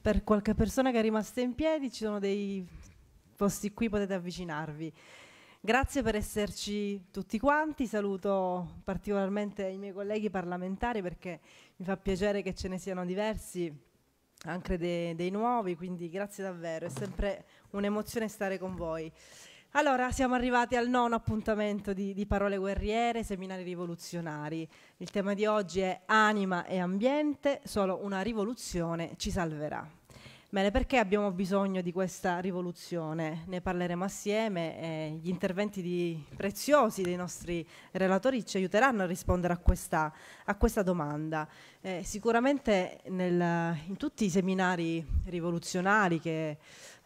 per qualche persona che è rimasta in piedi ci sono dei posti qui, potete avvicinarvi. Grazie per esserci tutti quanti, saluto particolarmente i miei colleghi parlamentari perché mi fa piacere che ce ne siano diversi, anche dei, dei nuovi, quindi grazie davvero, è sempre un'emozione stare con voi. Allora, siamo arrivati al nono appuntamento di, di, Parole Guerriere, seminari rivoluzionari. Il tema di oggi è Anima e ambiente, solo una rivoluzione ci salverà. Bene, perché abbiamo bisogno di questa rivoluzione? Ne parleremo assieme e gli interventi di, preziosi dei nostri relatori ci aiuteranno a rispondere a questa, a questa domanda. Eh, sicuramente nel, in tutti i seminari rivoluzionari che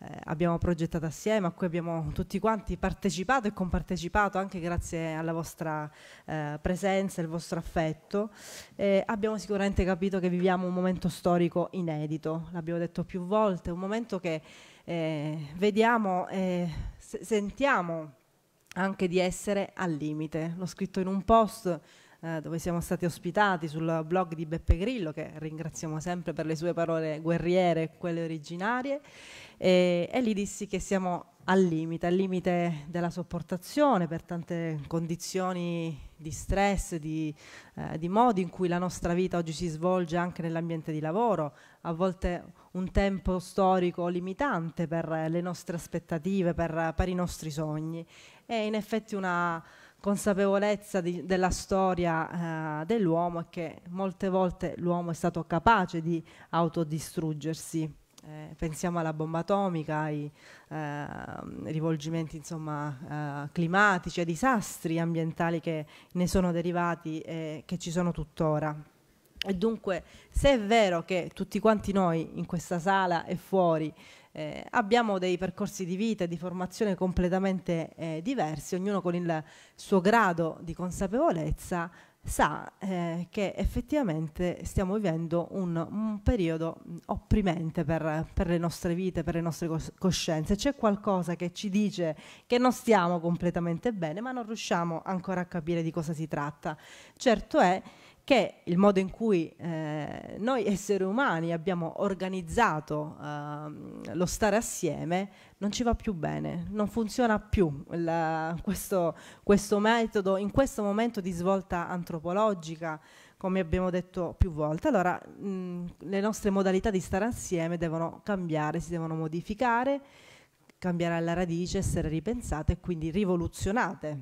eh, abbiamo progettato assieme, a cui abbiamo tutti quanti partecipato e compartecipato anche grazie alla vostra eh, presenza e il vostro affetto. Eh, abbiamo sicuramente capito che viviamo un momento storico inedito, l'abbiamo detto più volte, un momento che eh, vediamo e se sentiamo anche di essere al limite. L'ho scritto in un post eh, dove siamo stati ospitati sul blog di Beppe Grillo, che ringraziamo sempre per le sue parole guerriere, quelle originarie, e, e lì dissi che siamo al limite, al limite della sopportazione per tante condizioni di stress, di, eh, di, modi in cui la nostra vita oggi si svolge anche nell'ambiente di lavoro, a volte un tempo storico limitante per le nostre aspettative, per, per i nostri sogni. È in effetti una, consapevolezza di, della storia eh, dell'uomo è che molte volte l'uomo è stato capace di autodistruggersi. Eh, pensiamo alla bomba atomica, ai eh, rivolgimenti insomma, eh, climatici, ai disastri ambientali che ne sono derivati e che ci sono tuttora. E dunque, se è vero che tutti quanti noi in questa sala e fuori eh, abbiamo dei percorsi di vita e di formazione completamente eh, diversi, ognuno con il suo grado di consapevolezza sa eh, che effettivamente stiamo vivendo un, un periodo mm, opprimente per, per, le nostre vite, per le nostre cos coscienze. C'è qualcosa che ci dice che non stiamo completamente bene, ma non riusciamo ancora a capire di cosa si tratta. Certo è che il modo in cui eh, noi esseri umani abbiamo organizzato eh, lo stare assieme non ci va più bene, non funziona più la, questo, questo metodo in questo momento di svolta antropologica, come abbiamo detto più volte. Allora mh, le nostre modalità di stare assieme devono cambiare, si devono modificare, cambiare alla radice, essere ripensate e quindi rivoluzionate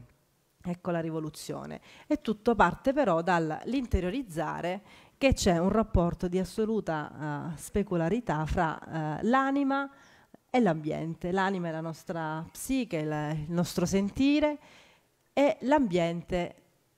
Ecco la rivoluzione. E tutto parte però dall'interiorizzare che c'è un rapporto di assoluta uh, specularità fra uh, l'anima e l'ambiente. L'anima è la nostra psiche, la, il nostro sentire e l'ambiente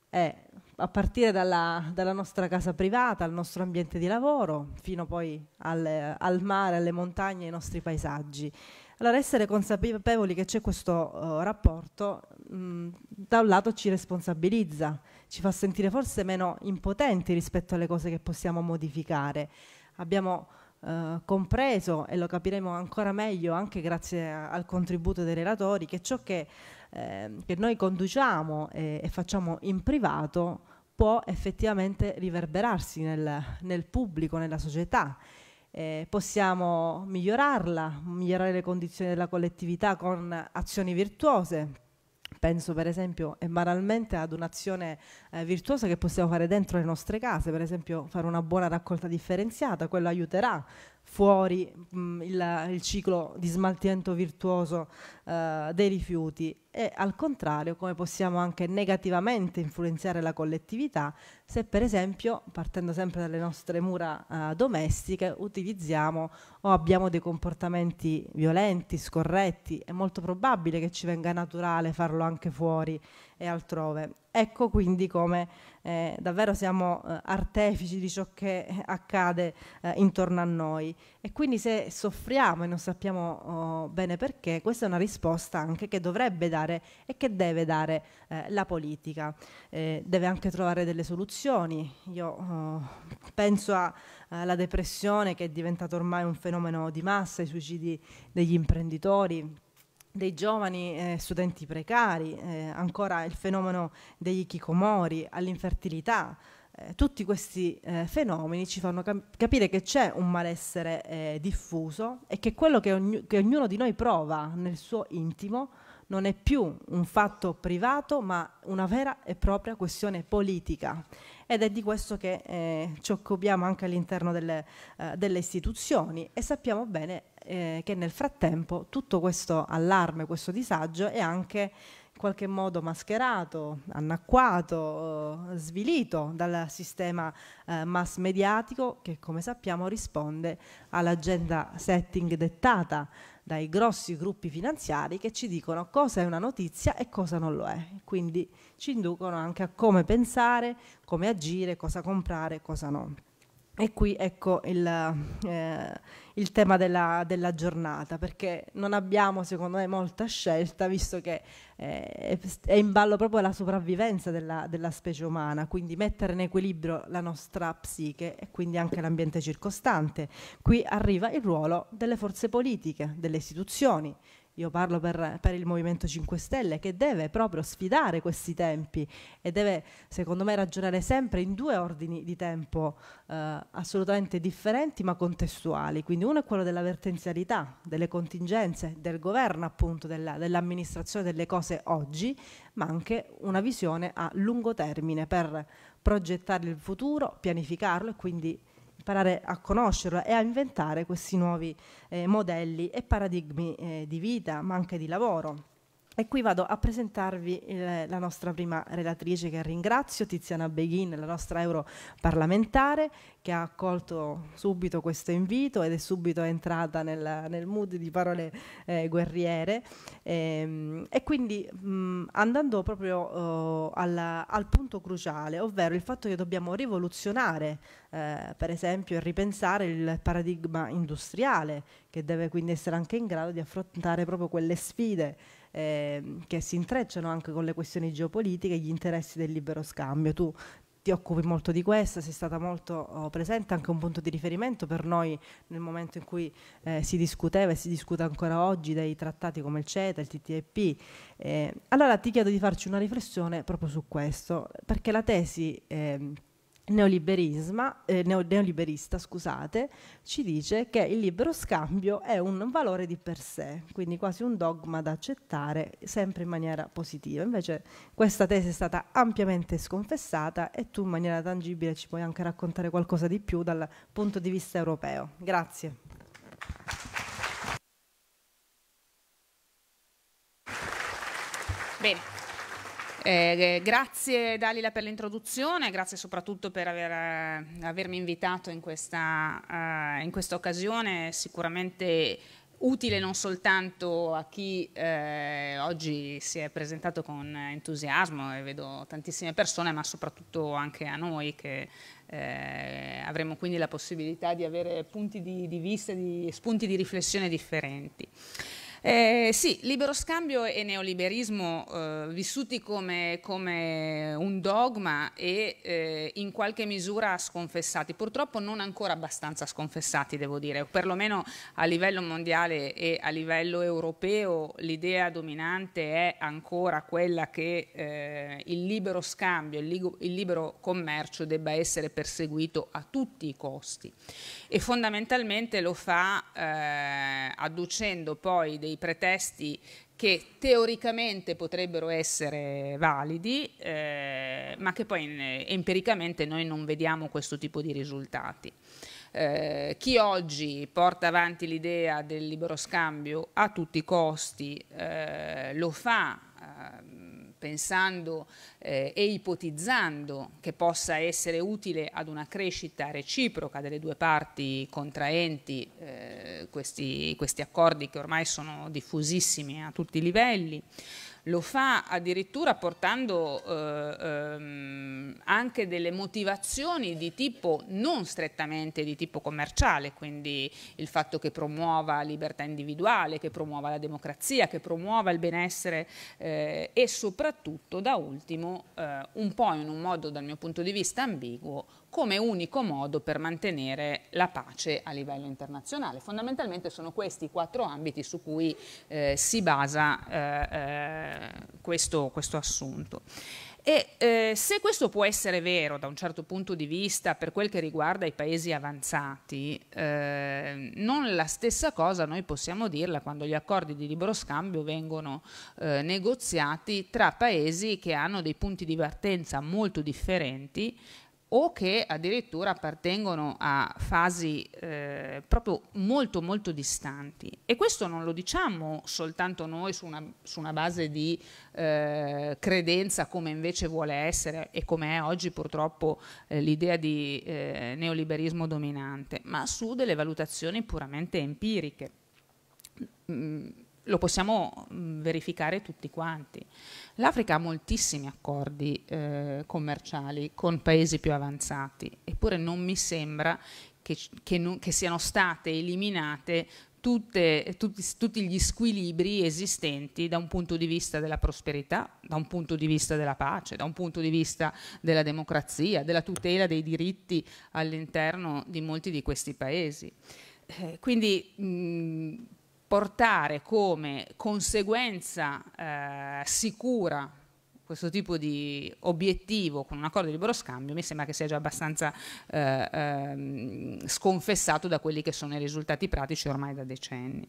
è a partire dalla, dalla, nostra casa privata, al nostro ambiente di lavoro, fino poi al, al mare, alle montagne, ai nostri paesaggi. Allora essere consapevoli che c'è questo uh, rapporto mh, mm, da un lato ci responsabilizza, ci fa sentire forse meno impotenti rispetto alle cose che possiamo modificare. Abbiamo Uh, compreso, e lo capiremo ancora meglio anche grazie a, al contributo dei relatori, che ciò che, eh, che noi conduciamo e, e, facciamo in privato può effettivamente riverberarsi nel, nel pubblico, nella società eh, possiamo migliorarla, migliorare le condizioni della collettività con azioni virtuose. Penso per esempio e banalmente ad un'azione eh, virtuosa che possiamo fare dentro le nostre case, per esempio fare una buona raccolta differenziata, quello aiuterà fuori mh, mm, il, il, ciclo di smaltimento virtuoso eh, dei rifiuti e al contrario come possiamo anche negativamente influenzare la collettività se per esempio partendo sempre dalle nostre mura eh, domestiche utilizziamo o abbiamo dei comportamenti violenti, scorretti, è molto probabile che ci venga naturale farlo anche fuori e altrove. Ecco quindi come eh, davvero siamo eh, artefici di ciò che eh, accade eh, intorno a noi e quindi se soffriamo e non sappiamo oh, bene perché, questa è una risposta anche che dovrebbe dare e che deve dare eh, la politica. Eh, deve anche trovare delle soluzioni. Io oh, penso alla depressione che è diventata ormai un fenomeno di massa, i suicidi degli imprenditori dei giovani eh, studenti precari, eh, ancora il fenomeno degli chicomori, all'infertilità. Eh, tutti questi eh, fenomeni ci fanno cap capire che c'è un malessere eh, diffuso e che quello che, ogn che ognuno di noi prova nel suo intimo non è più un fatto privato ma una vera e propria questione politica ed è di questo che eh, ci occupiamo anche all'interno delle, eh, delle, istituzioni e sappiamo bene eh, che nel frattempo tutto questo allarme, questo disagio è anche in qualche modo mascherato, anacquato, eh, svilito dal sistema eh, mass mediatico che come sappiamo risponde all'agenda setting dettata dai grossi gruppi finanziari che ci dicono cosa è una notizia e cosa non lo è. Quindi ci inducono anche a come pensare, come agire, cosa comprare e cosa no. E qui ecco il, eh, il tema della, della, giornata, perché non abbiamo secondo me molta scelta, visto che eh, è in ballo proprio la sopravvivenza della, della, specie umana, quindi mettere in equilibrio la nostra psiche e quindi anche l'ambiente circostante. Qui arriva il ruolo delle forze politiche, delle istituzioni, io parlo per, per, il Movimento 5 Stelle, che deve proprio sfidare questi tempi e deve, secondo me, ragionare sempre in due ordini di tempo eh, assolutamente differenti ma contestuali. Quindi uno è quello della vertenzialità, delle contingenze, del governo appunto, dell'amministrazione delle cose oggi, ma anche una visione a lungo termine per progettare il futuro, pianificarlo e quindi imparare a conoscerlo e a inventare questi nuovi eh, modelli e paradigmi eh, di vita, ma anche di lavoro. E qui vado a presentarvi eh, la nostra prima relatrice che ringrazio, Tiziana Beghin, la nostra europarlamentare, che ha accolto subito questo invito ed è subito entrata nel, nel mood di parole eh, guerriere. E, ehm, e quindi mh, mm, andando proprio eh, alla, al punto cruciale, ovvero il fatto che dobbiamo rivoluzionare, eh, per esempio, e ripensare il paradigma industriale, che deve quindi essere anche in grado di affrontare proprio quelle sfide eh, che si intrecciano anche con le questioni geopolitiche e gli interessi del libero scambio. Tu ti occupi molto di questo, sei stata molto oh, presente, anche un punto di riferimento per noi nel momento in cui eh, si discuteva e si discute ancora oggi dei trattati come il CETA, il TTIP. Eh, allora ti chiedo di farci una riflessione proprio su questo, perché la tesi... Eh, eh, neoliberista scusate, ci dice che il libero scambio è un valore di per sé, quindi quasi un dogma da accettare sempre in maniera positiva. Invece questa tesi è stata ampiamente sconfessata e tu in maniera tangibile ci puoi anche raccontare qualcosa di più dal punto di vista europeo. Grazie. Bene. Eh, eh, grazie Dalila per l'introduzione, grazie soprattutto per aver, eh, avermi invitato in questa, uh, in questa occasione, sicuramente utile non soltanto a chi eh, oggi si è presentato con entusiasmo e vedo tantissime persone, ma soprattutto anche a noi che eh, avremo quindi la possibilità di avere punti di, di vista, di, spunti di riflessione differenti. Eh, sì, libero scambio e neoliberismo eh, vissuti come, come, un dogma e eh, in qualche misura sconfessati, purtroppo non ancora abbastanza sconfessati devo dire, perlomeno a livello mondiale e a livello europeo l'idea dominante è ancora quella che eh, il libero scambio, il, li il libero commercio debba essere perseguito a tutti i costi e fondamentalmente lo fa eh, adducendo poi dei pretesti che teoricamente potrebbero essere validi, eh, ma che poi eh, empiricamente noi non vediamo questo tipo di risultati. Eh, chi oggi porta avanti l'idea del libero scambio a tutti i costi eh, lo fa eh, pensando eh, e ipotizzando che possa essere utile ad una crescita reciproca delle due parti contraenti, eh, questi, questi accordi che ormai sono diffusissimi a tutti i livelli lo fa addirittura portando eh, ehm, anche delle motivazioni di tipo non strettamente di tipo commerciale, quindi il fatto che promuova libertà individuale, che promuova la democrazia, che promuova il benessere eh, e soprattutto da ultimo, eh, un po' in un modo dal mio punto di vista ambiguo, come unico modo per mantenere la pace a livello internazionale. Fondamentalmente sono questi i quattro ambiti su cui eh, si basa eh, eh, questo, questo assunto. E eh, se questo può essere vero da un certo punto di vista per quel che riguarda i paesi avanzati, eh, non la stessa cosa noi possiamo dirla quando gli accordi di libero scambio vengono eh, negoziati tra paesi che hanno dei punti di partenza molto differenti o che addirittura appartengono a fasi eh, proprio molto molto distanti. E questo non lo diciamo soltanto noi su una, su una base di eh, credenza come invece vuole essere e come è oggi purtroppo eh, l'idea di eh, neoliberismo dominante, ma su delle valutazioni puramente empiriche. Mm lo possiamo mm, verificare tutti quanti. L'Africa ha moltissimi accordi eh, commerciali con paesi più avanzati, eppure non mi sembra che, che, non, che siano state eliminate tutte, tutti, tutti, gli squilibri esistenti da un punto di vista della prosperità, da un punto di vista della pace, da un punto di vista della democrazia, della tutela dei diritti all'interno di molti di questi paesi. Eh, quindi mh, mm, portare come conseguenza eh, sicura questo tipo di obiettivo con un accordo di libero scambio mi sembra che sia già abbastanza eh, eh, sconfessato da quelli che sono i risultati pratici ormai da decenni.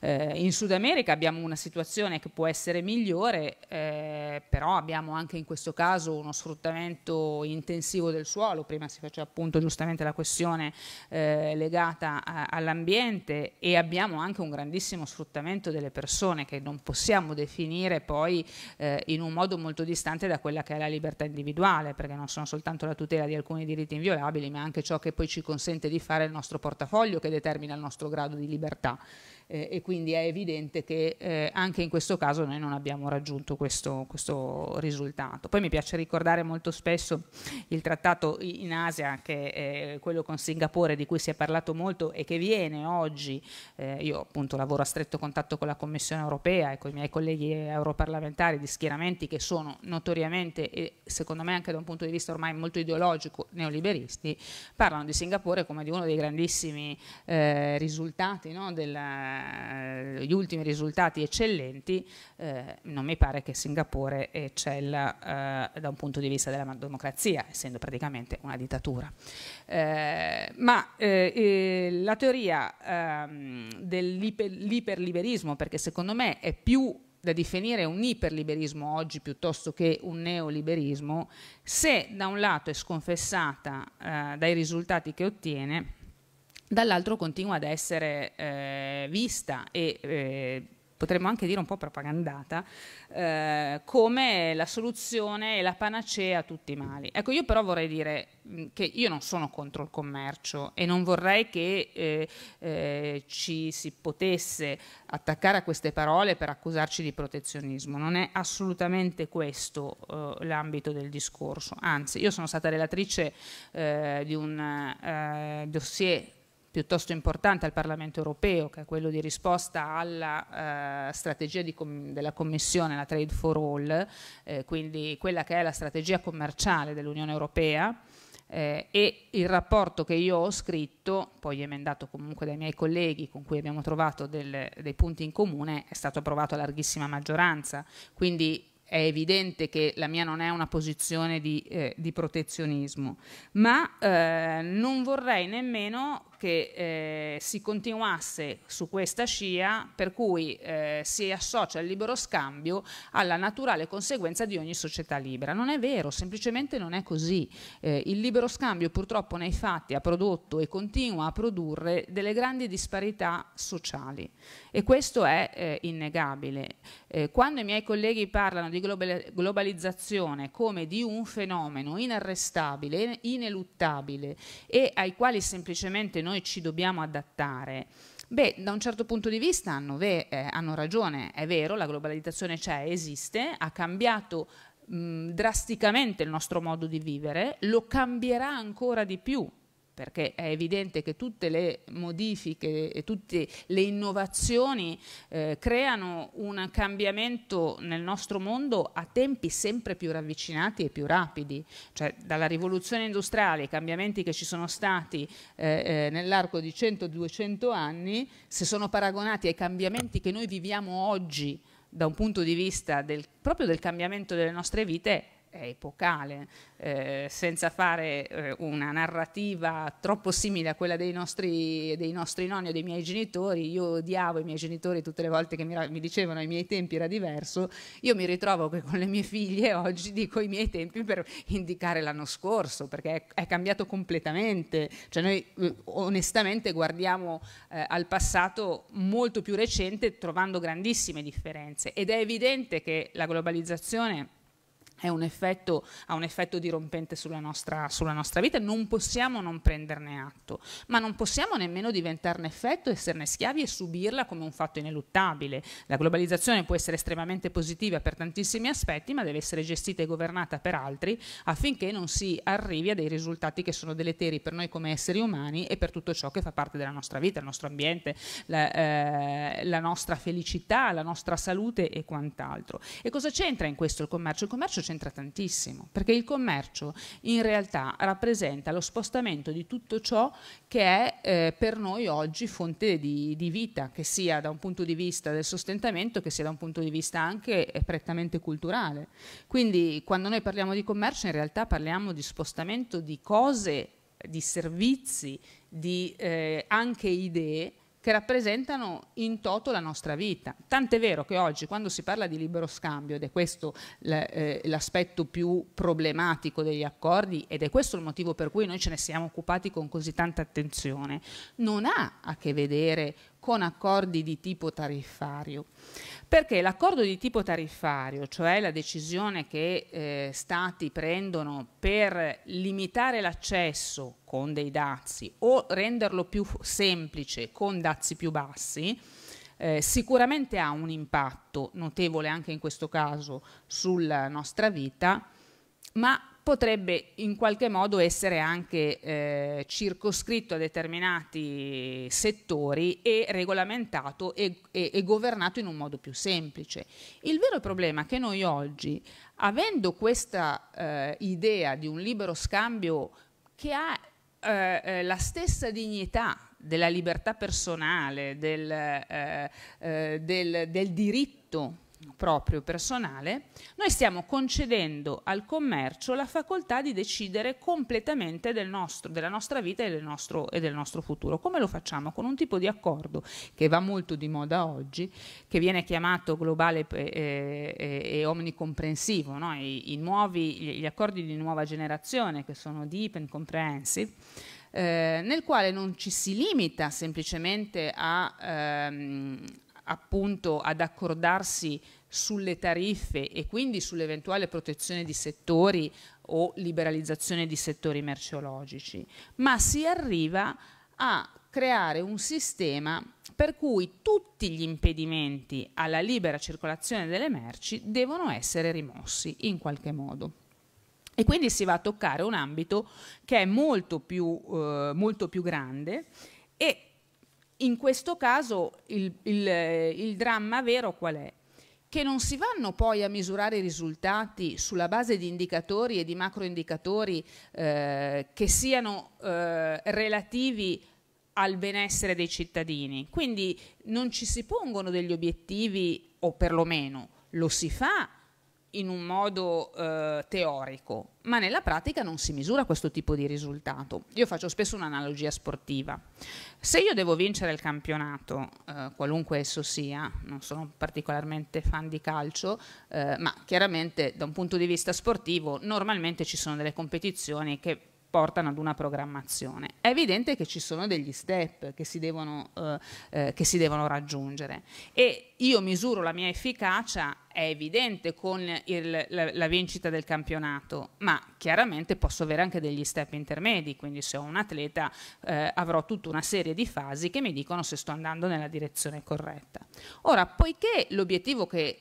Eh, in Sud America abbiamo una situazione che può essere migliore, eh, però abbiamo anche in questo caso uno sfruttamento intensivo del suolo, prima si faceva appunto giustamente la questione eh, legata all'ambiente e abbiamo anche un grandissimo sfruttamento delle persone che non possiamo definire poi eh, in un modo molto molto distante da quella che è la libertà individuale, perché non sono soltanto la tutela di alcuni diritti inviolabili, ma anche ciò che poi ci consente di fare il nostro portafoglio che determina il nostro grado di libertà eh, e quindi è evidente che eh, anche in questo caso noi non abbiamo raggiunto questo, questo, risultato. Poi mi piace ricordare molto spesso il trattato in Asia, che è quello con Singapore di cui si è parlato molto e che viene oggi, eh, io appunto lavoro a stretto contatto con la Commissione europea e con i miei colleghi europarlamentari di schieramenti che sono notoriamente e secondo me anche da un punto di vista ormai molto ideologico neoliberisti, parlano di Singapore come di uno dei grandissimi eh, risultati no, della, eh, gli ultimi risultati eccellenti, eh, non mi pare che Singapore eccella eh, da un punto di vista della democrazia, essendo praticamente una dittatura. Eh, ma eh, la teoria ehm, dell'iperliberismo, perché secondo me è più da definire un iperliberismo oggi piuttosto che un neoliberismo, se da un lato è sconfessata eh, dai risultati che ottiene, dall'altro continua ad essere eh, vista e eh, potremmo anche dire un po' propagandata, eh, come la soluzione e la panacea a tutti i mali. Ecco, io però vorrei dire mm, che io non sono contro il commercio e non vorrei che eh, eh, ci si potesse attaccare a queste parole per accusarci di protezionismo. Non è assolutamente questo eh, l'ambito del discorso. Anzi, io sono stata relatrice eh, di un eh, dossier piuttosto importante al Parlamento europeo, che è quello di risposta alla eh, strategia com della Commissione, la Trade for All, eh, quindi quella che è la strategia commerciale dell'Unione Europea. Eh, e il rapporto che io ho scritto, poi emendato comunque dai miei colleghi con cui abbiamo trovato del, dei punti in comune, è stato approvato a larghissima maggioranza. Quindi è evidente che la mia non è una posizione di, eh, di protezionismo, ma eh, non vorrei nemmeno che eh, si continuasse su questa scia per cui eh, si associa il libero scambio alla naturale conseguenza di ogni società libera. Non è vero, semplicemente non è così. Eh, il libero scambio purtroppo nei fatti ha prodotto e continua a produrre delle grandi disparità sociali e questo è eh, innegabile. Eh, quando i miei colleghi parlano di globalizzazione come di un fenomeno inarrestabile, ineluttabile e ai quali semplicemente noi noi ci dobbiamo adattare. Beh, da un certo punto di vista hanno, eh, hanno ragione, è vero, la globalizzazione c'è, esiste, ha cambiato mh, drasticamente il nostro modo di vivere, lo cambierà ancora di più perché è evidente che tutte le modifiche e tutte le innovazioni eh, creano un cambiamento nel nostro mondo a tempi sempre più ravvicinati e più rapidi, cioè dalla rivoluzione industriale, i cambiamenti che ci sono stati eh, eh, nell'arco di 100-200 anni, se sono paragonati ai cambiamenti che noi viviamo oggi da un punto di vista del, proprio del cambiamento delle nostre vite, è epocale, eh, senza fare eh, una narrativa troppo simile a quella dei nostri, dei nostri, nonni o dei miei genitori, io odiavo i miei genitori tutte le volte che mi, mi dicevano ai miei tempi era diverso, io mi ritrovo che con le mie figlie oggi dico i miei tempi per indicare l'anno scorso, perché è, è cambiato completamente, cioè noi eh, onestamente guardiamo eh, al passato molto più recente trovando grandissime differenze ed è evidente che la globalizzazione un effetto, ha un effetto dirompente sulla nostra, sulla nostra vita e non possiamo non prenderne atto, ma non possiamo nemmeno diventarne effetto, esserne schiavi e subirla come un fatto ineluttabile. La globalizzazione può essere estremamente positiva per tantissimi aspetti, ma deve essere gestita e governata per altri affinché non si arrivi a dei risultati che sono deleteri per noi come esseri umani e per tutto ciò che fa parte della nostra vita, il nostro ambiente, la, eh, la nostra felicità, la nostra salute e quant'altro. E cosa c'entra in questo il commercio? Il commercio c'entra c'entra tantissimo, perché il commercio in realtà rappresenta lo spostamento di tutto ciò che è eh, per noi oggi fonte di, di, vita, che sia da un punto di vista del sostentamento, che sia da un punto di vista anche eh, prettamente culturale. Quindi quando noi parliamo di commercio in realtà parliamo di spostamento di cose, di servizi, di eh, anche idee che rappresentano in toto la nostra vita. Tant'è vero che oggi quando si parla di libero scambio, ed è questo eh, l'aspetto più problematico degli accordi, ed è questo il motivo per cui noi ce ne siamo occupati con così tanta attenzione, non ha a che vedere con accordi di tipo tariffario. Perché l'accordo di tipo tariffario, cioè la decisione che eh, stati prendono per limitare l'accesso con dei dazi o renderlo più semplice con dazi più bassi, eh, sicuramente ha un impatto notevole anche in questo caso sulla nostra vita, ma potrebbe in qualche modo essere anche eh, circoscritto a determinati settori e regolamentato e, e, e, governato in un modo più semplice. Il vero problema è che noi oggi, avendo questa eh, idea di un libero scambio che ha eh, eh la stessa dignità della libertà personale, del, eh, eh, del, del diritto proprio personale, noi stiamo concedendo al commercio la facoltà di decidere completamente del nostro, della nostra vita e del, nostro, e del nostro futuro. Come lo facciamo? Con un tipo di accordo che va molto di moda oggi, che viene chiamato globale e, eh, eh, e omnicomprensivo, no? I, i nuovi, gli accordi di nuova generazione che sono deep and comprehensive. Eh, nel quale non ci si limita semplicemente a, ehm, appunto ad accordarsi sulle tariffe e quindi sull'eventuale protezione di settori o liberalizzazione di settori merceologici, ma si arriva a creare un sistema per cui tutti gli impedimenti alla libera circolazione delle merci devono essere rimossi in qualche modo. E quindi si va a toccare un ambito che è molto più, eh, molto più grande e in questo caso il, il, eh, il dramma vero qual è? Che non si vanno poi a misurare i risultati sulla base di indicatori e di macroindicatori eh, che siano eh, relativi al benessere dei cittadini. Quindi non ci si pongono degli obiettivi, o perlomeno lo si fa in un modo eh, teorico, ma nella pratica non si misura questo tipo di risultato. Io faccio spesso un'analogia sportiva. Se io devo vincere il campionato, eh, qualunque esso sia, non sono particolarmente fan di calcio, eh, ma chiaramente da un punto di vista sportivo normalmente ci sono delle competizioni che portano ad una programmazione. È evidente che ci sono degli step che si devono, eh, eh, che si devono raggiungere e io misuro la mia efficacia è evidente con il, la, la, vincita del campionato, ma chiaramente posso avere anche degli step intermedi, quindi se ho un atleta eh, avrò tutta una serie di fasi che mi dicono se sto andando nella direzione corretta. Ora, poiché l'obiettivo che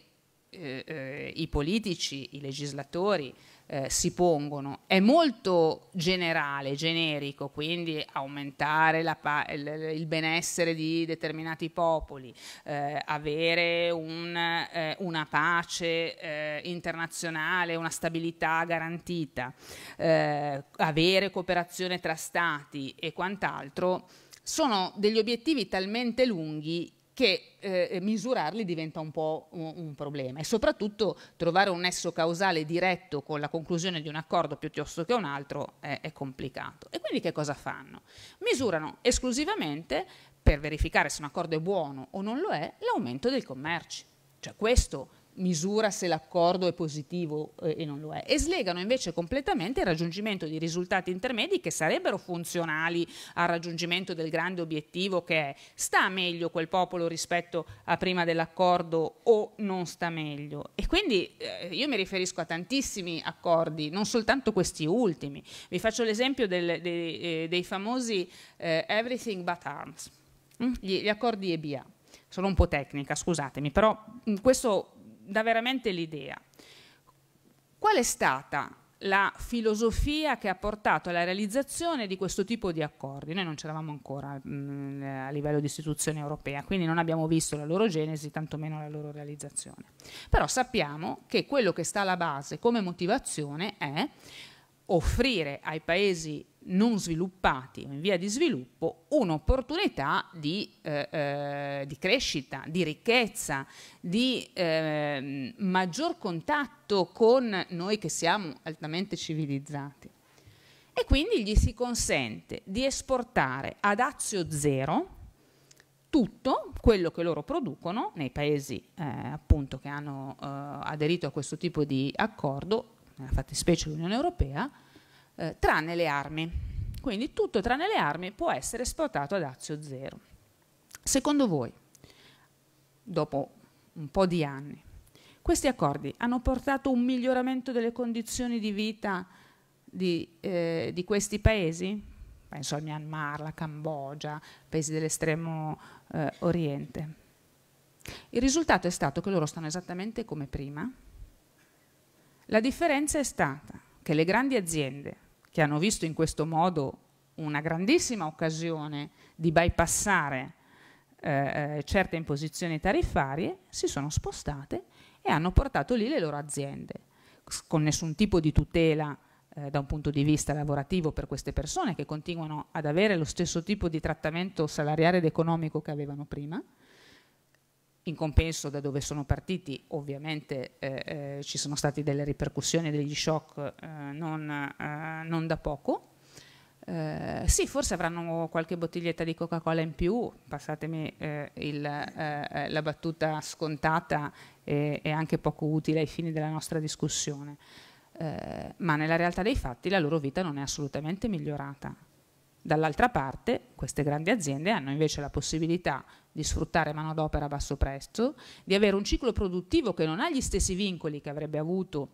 eh, eh, i politici, i legislatori, eh, si pongono. È molto generale, generico, quindi aumentare pa- il benessere di determinati popoli, eh, avere un, eh, una pace eh, internazionale, una stabilità garantita, eh, avere cooperazione tra stati e quant'altro. Sono degli obiettivi talmente lunghi che eh, misurarli diventa un po' un, un, problema e soprattutto trovare un nesso causale diretto con la conclusione di un accordo piuttosto che un altro è, è complicato. E quindi che cosa fanno? Misurano esclusivamente, per verificare se un accordo è buono o non lo è, l'aumento del commercio. Cioè questo misura se l'accordo è positivo eh, e non lo è e slegano invece completamente il raggiungimento di risultati intermedi che sarebbero funzionali al raggiungimento del grande obiettivo che è sta meglio quel popolo rispetto a prima dell'accordo o non sta meglio e quindi eh, io mi riferisco a tantissimi accordi non soltanto questi ultimi vi faccio l'esempio del, dei, eh, dei, famosi eh, Everything But Arms mm? gli, gli accordi EBA sono un po' tecnica, scusatemi, però mm, questo dà veramente l'idea. Qual è stata la filosofia che ha portato alla realizzazione di questo tipo di accordi. Noi non c'eravamo ancora mh, mm, a livello di istituzione europea, quindi non abbiamo visto la loro genesi, tantomeno la loro realizzazione. Però sappiamo che quello che sta alla base come motivazione è offrire ai paesi non sviluppati o in via di sviluppo un'opportunità di, eh, eh, di, crescita, di ricchezza, di eh, maggior contatto con noi che siamo altamente civilizzati. E quindi gli si consente di esportare ad azio zero tutto quello che loro producono nei paesi eh, appunto che hanno eh, aderito a questo tipo di accordo nella fattispecie l'Unione Europea, eh, tranne le armi. Quindi tutto tranne le armi può essere esportato a dazio zero. Secondo voi, dopo un po' di anni, questi accordi hanno portato un miglioramento delle condizioni di vita di, eh, di questi paesi? Penso al Myanmar, la Cambogia, paesi dell'estremo eh, oriente. Il risultato è stato che loro stanno esattamente come prima, la differenza è stata che le grandi aziende, che hanno visto in questo modo una grandissima occasione di bypassare eh, eh certe imposizioni tariffarie, si sono spostate e hanno portato lì le loro aziende, con nessun tipo di tutela eh, da un punto di vista lavorativo per queste persone che continuano ad avere lo stesso tipo di trattamento salariale ed economico che avevano prima, in compenso da dove sono partiti ovviamente eh, eh, ci sono state delle ripercussioni, degli shock eh, non, eh, non, da poco. Eh, sì, forse avranno qualche bottiglietta di Coca-Cola in più, passatemi eh, il, la battuta scontata e, e, anche poco utile ai fini della nostra discussione, ma nella realtà dei fatti la loro vita non è assolutamente migliorata Dall'altra parte queste grandi aziende hanno invece la possibilità di sfruttare manodopera a basso prezzo, di avere un ciclo produttivo che non ha gli stessi vincoli che avrebbe avuto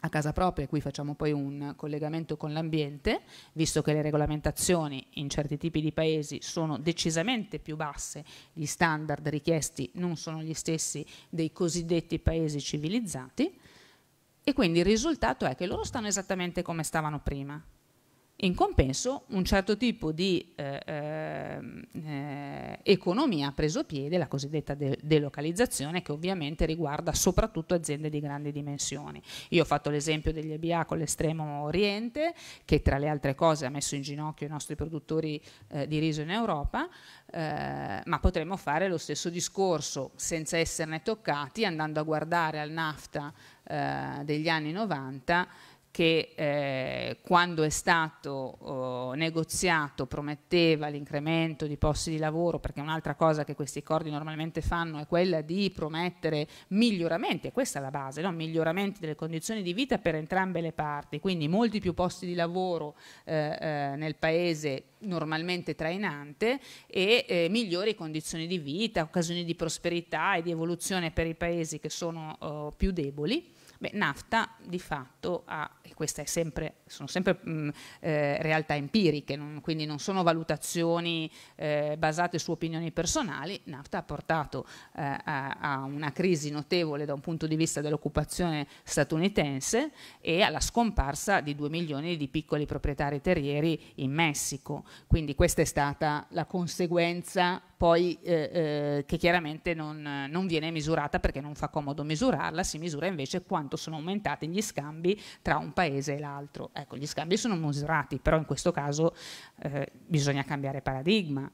a casa propria, qui facciamo poi un collegamento con l'ambiente, visto che le regolamentazioni in certi tipi di paesi sono decisamente più basse, gli standard richiesti non sono gli stessi dei cosiddetti paesi civilizzati, e quindi il risultato è che loro stanno esattamente come stavano prima, in compenso un certo tipo di eh, ehm, eh, economia ha preso piede, la cosiddetta de- delocalizzazione, che ovviamente riguarda soprattutto aziende di grandi dimensioni. Io ho fatto l'esempio degli EBA con l'estremo oriente, che tra le altre cose ha messo in ginocchio i nostri produttori eh, di riso in Europa, eh, ma potremmo fare lo stesso discorso senza esserne toccati, andando a guardare al NAFTA eh, degli anni 90 che eh, quando è stato eh, negoziato prometteva l'incremento di posti di lavoro, perché un'altra cosa che questi accordi normalmente fanno è quella di promettere miglioramenti, e questa è la base, no? miglioramenti delle condizioni di vita per entrambe le parti, quindi molti più posti di lavoro eh, eh nel paese normalmente trainante e eh, migliori condizioni di vita, occasioni di prosperità e di evoluzione per i paesi che sono oh, più deboli Beh, NAFTA di fatto ha, e queste sempre, sono sempre mh, eh, realtà empiriche, non, quindi non sono valutazioni eh, basate su opinioni personali, NAFTA ha portato eh, a, a, una crisi notevole da un punto di vista dell'occupazione statunitense e alla scomparsa di 2 milioni di piccoli proprietari terrieri in Messico. Quindi questa è stata la conseguenza poi eh, eh, che chiaramente non, non, viene misurata perché non fa comodo misurarla, si misura invece quanto sono aumentati gli scambi tra un paese e l'altro. Ecco, gli scambi sono misurati, però in questo caso eh, bisogna cambiare paradigma.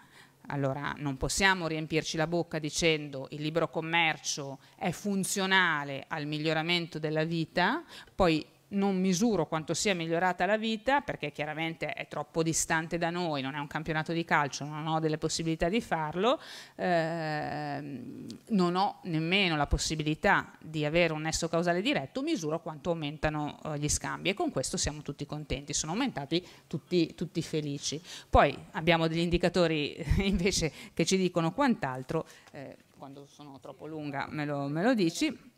Allora non possiamo riempirci la bocca dicendo il libero commercio è funzionale al miglioramento della vita, poi non misuro quanto sia migliorata la vita perché chiaramente è troppo distante da noi, non è un campionato di calcio, non ho delle possibilità di farlo, eh, non ho nemmeno la possibilità di avere un nesso causale diretto, misuro quanto aumentano eh, gli scambi e con questo siamo tutti contenti, sono aumentati tutti, tutti felici. Poi abbiamo degli indicatori invece che ci dicono quant'altro, eh, quando sono troppo lunga me lo, me lo dici.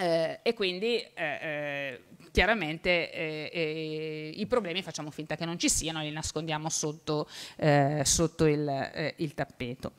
Eh, e quindi eh, eh, chiaramente eh, eh, i problemi facciamo finta che non ci siano, e li nascondiamo sotto, eh, sotto il, il tappeto.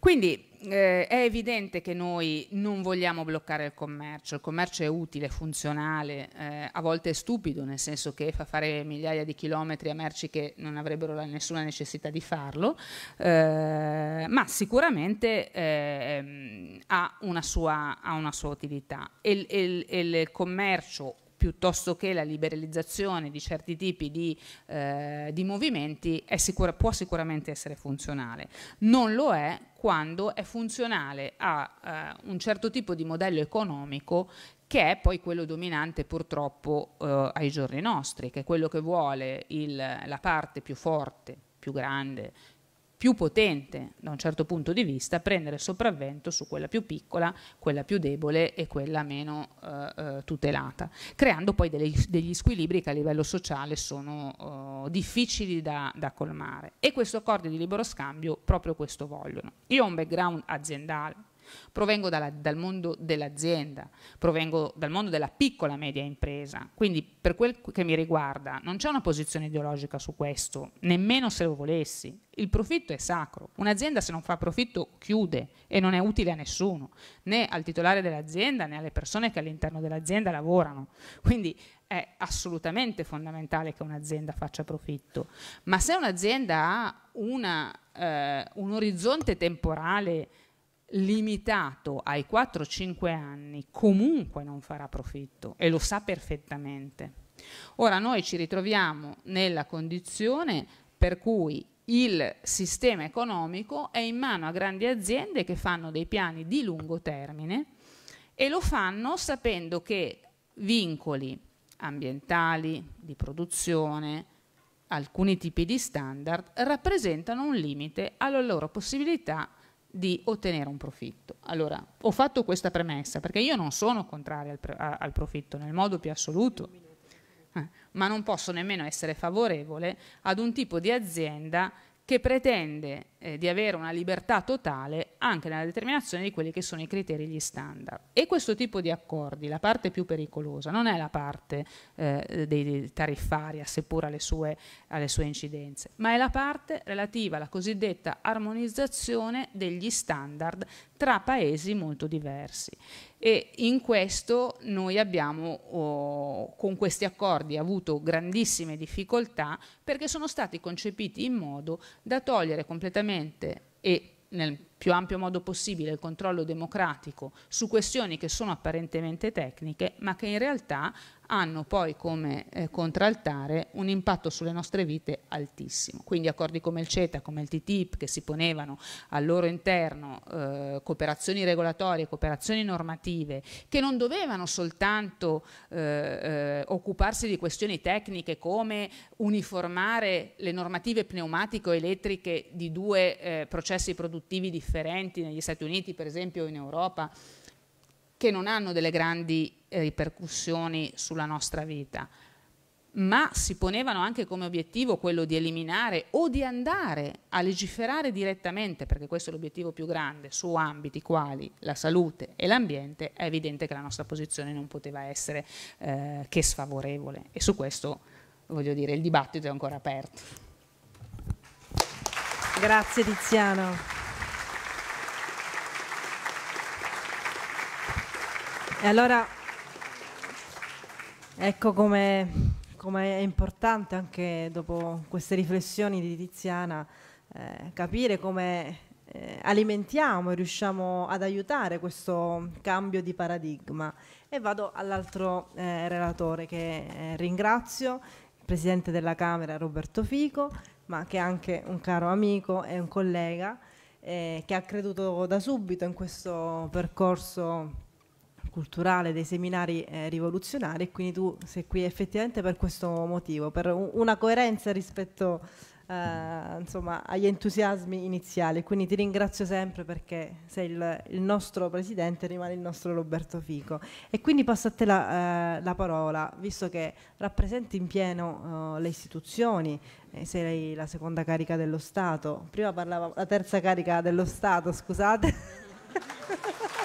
Quindi eh, è evidente che noi non vogliamo bloccare il commercio, il commercio è utile, funzionale, eh, a volte è stupido, nel senso che fa fare migliaia di chilometri a merci che non avrebbero la, nessuna necessità di farlo, eh, ma sicuramente ehm, ha una, sua, ha, una sua, utilità e il, il, il commercio piuttosto che la liberalizzazione di certi tipi di, eh, di movimenti sicura, può sicuramente essere funzionale. Non lo è quando è funzionale a eh, un certo tipo di modello economico che è poi quello dominante purtroppo eh, ai giorni nostri, che è quello che vuole il, la parte più forte, più grande, più potente da un certo punto di vista prendere sopravvento su quella più piccola, quella più debole e quella meno eh, eh tutelata, creando poi degli, degli, squilibri che a livello sociale sono eh, difficili da, da, colmare. E questo accordo di libero scambio proprio questo vogliono. Io ho un background aziendale, provengo dalla, dal mondo dell'azienda, provengo dal mondo della piccola media impresa, quindi per quel che mi riguarda non c'è una posizione ideologica su questo, nemmeno se lo volessi. Il profitto è sacro, un'azienda se non fa profitto chiude e non è utile a nessuno, né al titolare dell'azienda né alle persone che all'interno dell'azienda lavorano. Quindi è assolutamente fondamentale che un'azienda faccia profitto, ma se un'azienda ha una, eh, un orizzonte temporale limitato ai 4-5 anni comunque non farà profitto e lo sa perfettamente. Ora noi ci ritroviamo nella condizione per cui il sistema economico è in mano a grandi aziende che fanno dei piani di lungo termine e lo fanno sapendo che vincoli ambientali, di produzione, alcuni tipi di standard rappresentano un limite alla loro possibilità di ottenere un profitto. Allora, ho fatto questa premessa perché io non sono contrario al, a, al profitto nel modo più assoluto, eh, ma non posso nemmeno essere favorevole ad un tipo di azienda che pretende eh, di avere una libertà totale anche nella determinazione di quelli che sono i criteri, gli standard. E questo tipo di accordi, la parte più pericolosa, non è la parte eh, dei tariffaria, seppur alle sue, alle sue incidenze, ma è la parte relativa alla cosiddetta armonizzazione degli standard tra paesi molto diversi. E in questo noi abbiamo oh, con questi accordi avuto grandissime difficoltà perché sono stati concepiti in modo da togliere completamente efficacemente e nel più ampio modo possibile il controllo democratico su questioni che sono apparentemente tecniche, ma che in realtà hanno poi come eh, contraltare un impatto sulle nostre vite altissimo. Quindi accordi come il CETA, come il TTIP, che si ponevano al loro interno eh, cooperazioni regolatorie, cooperazioni normative, che non dovevano soltanto eh, eh occuparsi di questioni tecniche come uniformare le normative pneumatico elettriche di due eh, processi produttivi differenti negli Stati Uniti, per esempio, o in Europa che non hanno delle grandi eh, ripercussioni sulla nostra vita, ma si ponevano anche come obiettivo quello di eliminare o di andare a legiferare direttamente, perché questo è l'obiettivo più grande, su ambiti quali la salute e l'ambiente, è evidente che la nostra posizione non poteva essere eh, che sfavorevole e su questo voglio dire il dibattito è ancora aperto. Grazie Tiziano. E allora ecco come, come è importante anche dopo queste riflessioni di Tiziana eh, capire come eh, alimentiamo e riusciamo ad aiutare questo cambio di paradigma. E vado all'altro eh, relatore che eh, ringrazio, il Presidente della Camera Roberto Fico, ma che è anche un caro amico e un collega eh, che ha creduto da subito in questo percorso culturale dei seminari eh, rivoluzionari e quindi tu sei qui effettivamente per questo motivo, per un, una coerenza rispetto eh, insomma, agli entusiasmi iniziali. Quindi ti ringrazio sempre perché sei il, il nostro presidente, e rimane il nostro Roberto Fico. E quindi passo a te la, eh, la parola, visto che rappresenti in pieno oh, le istituzioni, eh, sei la seconda carica dello Stato, prima parlavamo la terza carica dello Stato, scusate.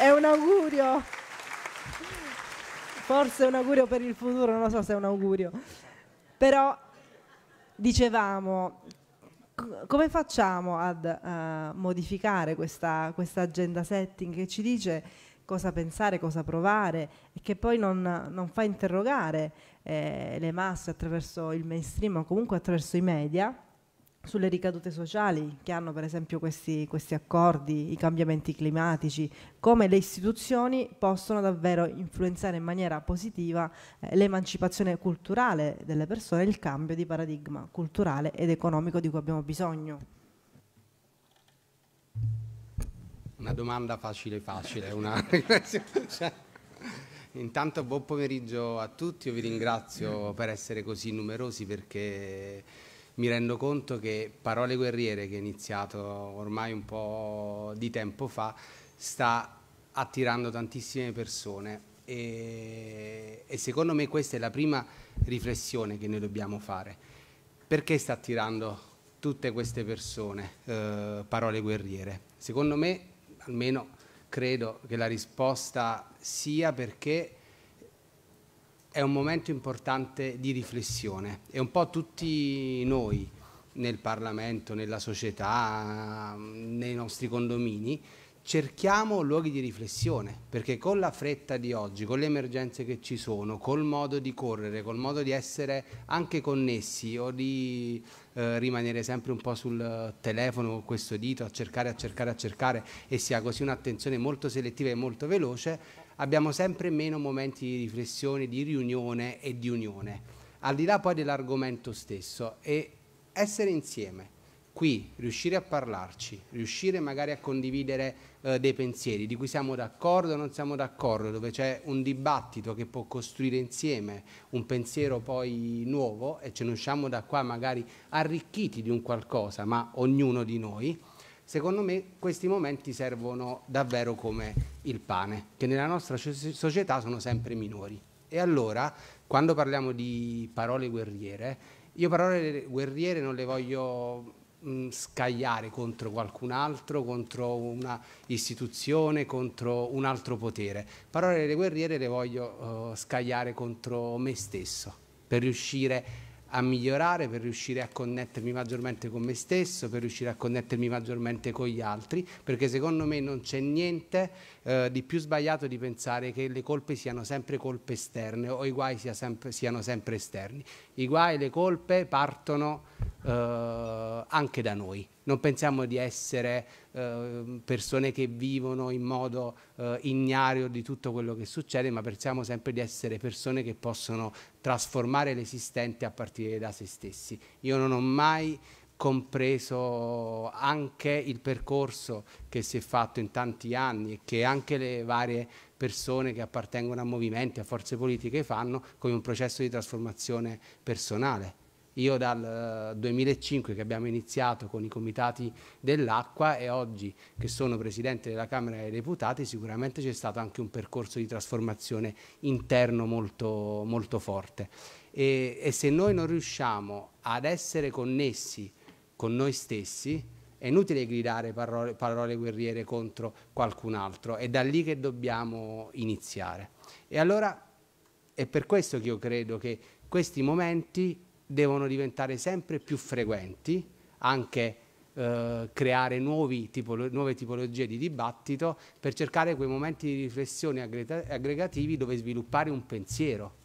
È un augurio. Forse un augurio per il futuro, non lo so se è un augurio. Però dicevamo, come facciamo ad uh, modificare questa, questa, agenda setting che ci dice cosa pensare, cosa provare e che poi non, non fa interrogare eh, le masse attraverso il mainstream o comunque attraverso i media? sulle ricadute sociali che hanno per esempio questi, questi, accordi, i cambiamenti climatici, come le istituzioni possono davvero influenzare in maniera positiva eh, l'emancipazione culturale delle persone, il cambio di paradigma culturale ed economico di cui abbiamo bisogno. Una domanda facile facile. Una... Cioè, intanto buon pomeriggio a tutti, io vi ringrazio per essere così numerosi perché mi rendo conto che Parole Guerriere, che è iniziato ormai un po' di tempo fa, sta attirando tantissime persone e, e secondo me questa è la prima riflessione che noi dobbiamo fare. Perché sta attirando tutte queste persone, eh, parole guerriere? Secondo me, almeno credo che la risposta sia perché è un momento importante di riflessione e un po' tutti noi nel Parlamento, nella società, nei nostri condomini, cerchiamo luoghi di riflessione, perché con la fretta di oggi, con le emergenze che ci sono, col modo di correre, col modo di essere anche connessi o di eh, rimanere sempre un po' sul telefono con questo dito a cercare, a cercare, a cercare e sia così un'attenzione molto selettiva e molto veloce, abbiamo sempre meno momenti di riflessione, di riunione e di unione, al di là poi dell'argomento stesso e essere insieme. Qui, riuscire a parlarci, riuscire magari a condividere eh, dei pensieri di cui siamo d'accordo o non siamo d'accordo, dove c'è un dibattito che può costruire insieme un pensiero poi nuovo e ce ne usciamo da qua magari arricchiti di un qualcosa, ma ognuno di noi. Secondo me questi momenti servono davvero come il pane, che nella nostra società sono sempre minori. E allora, quando parliamo di parole guerriere, io parole guerriere non le voglio mm, scagliare contro qualcun altro, contro una istituzione, contro un altro potere. Parole guerriere le voglio uh, scagliare contro me stesso, per riuscire a a migliorare, per riuscire a connettermi maggiormente con me stesso, per riuscire a connettermi maggiormente con gli altri, perché secondo me non c'è niente eh, di più sbagliato di pensare che le colpe siano sempre colpe esterne o i guai sia sempre, siano sempre esterni. I guai e le colpe partono eh, anche da noi, non pensiamo di essere eh, persone che vivono in modo eh, ignario di tutto quello che succede, ma pensiamo sempre di essere persone che possono trasformare l'esistente a partire da se stessi. Io non ho mai compreso anche il percorso che si è fatto in tanti anni e che anche le varie persone che appartengono a movimenti, a forze politiche fanno come un processo di trasformazione personale. Io dal 2005 eh, che abbiamo iniziato con i comitati dell'acqua e oggi che sono Presidente della Camera dei Deputati sicuramente c'è stato anche un percorso di trasformazione interno molto, molto forte. E, e se noi non riusciamo ad essere connessi con noi stessi, è inutile gridare parole, parole, guerriere contro qualcun altro, è da lì che dobbiamo iniziare. E allora è per questo che io credo che questi momenti devono diventare sempre più frequenti, anche eh, creare tipolo nuove tipologie di dibattito per cercare quei momenti di riflessione aggregativi dove sviluppare un pensiero.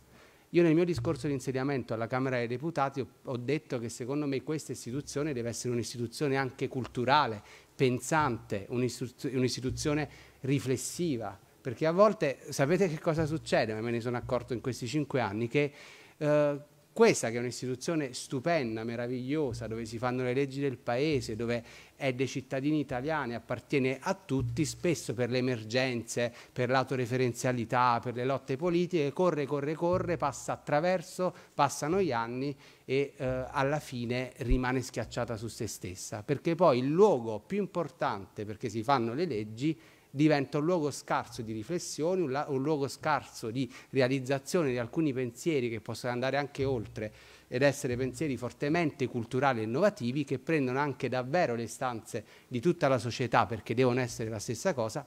Io nel mio discorso di insediamento alla Camera dei Deputati ho, ho detto che secondo me questa istituzione deve essere un'istituzione anche culturale, pensante, un'istituzione riflessiva, perché a volte sapete che cosa succede, ma me ne sono accorto in questi cinque anni, che eh, questa che è un'istituzione stupenda, meravigliosa, dove si fanno le leggi del paese, dove è dei cittadini italiani, appartiene a tutti, spesso per le emergenze, per l'autoreferenzialità, per le lotte politiche, corre, corre, corre, passa attraverso, passano gli anni e eh, alla fine rimane schiacciata su se stessa, perché poi il luogo più importante perché si fanno le leggi diventa un luogo scarso di riflessioni, un, la- un luogo scarso di realizzazione di alcuni pensieri che possono andare anche oltre ed essere pensieri fortemente culturali e innovativi che prendono anche davvero le istanze di tutta la società perché devono essere la stessa cosa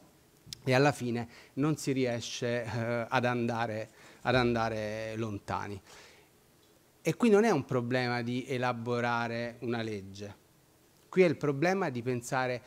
e alla fine non si riesce eh, ad, andare, ad andare lontani. E qui non è un problema di elaborare una legge, qui è il problema di pensare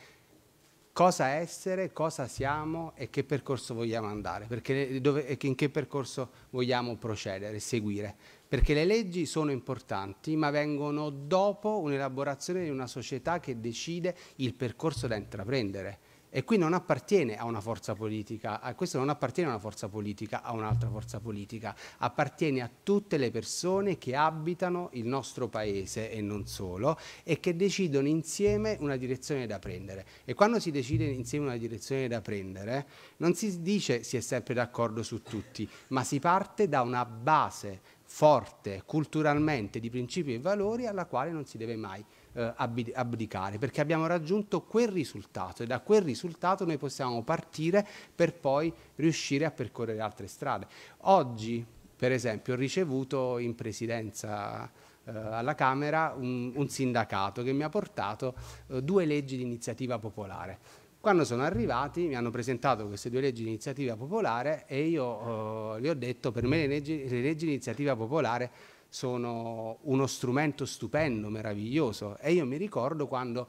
cosa essere, cosa siamo e che percorso vogliamo andare, perché dove, in che percorso vogliamo procedere, seguire. Perché le leggi sono importanti, ma vengono dopo un'elaborazione di una società che decide il percorso da intraprendere e qui non appartiene a una forza politica, a questo non appartiene a una forza politica, a un'altra forza politica, appartiene a tutte le persone che abitano il nostro paese e non solo e che decidono insieme una direzione da prendere. E quando si decide insieme una direzione da prendere, non si dice si è sempre d'accordo su tutti, ma si parte da una base forte culturalmente di principi e valori alla quale non si deve mai eh, abdicare, perché abbiamo raggiunto quel risultato e da quel risultato noi possiamo partire per poi riuscire a percorrere altre strade. Oggi, per esempio, ho ricevuto in presidenza eh, alla Camera un, un, sindacato che mi ha portato eh, due leggi di iniziativa popolare. Quando sono arrivati mi hanno presentato queste due leggi di iniziativa popolare e io eh, gli ho detto per me le leggi, le leggi di iniziativa popolare sono uno strumento stupendo, meraviglioso. E io mi ricordo quando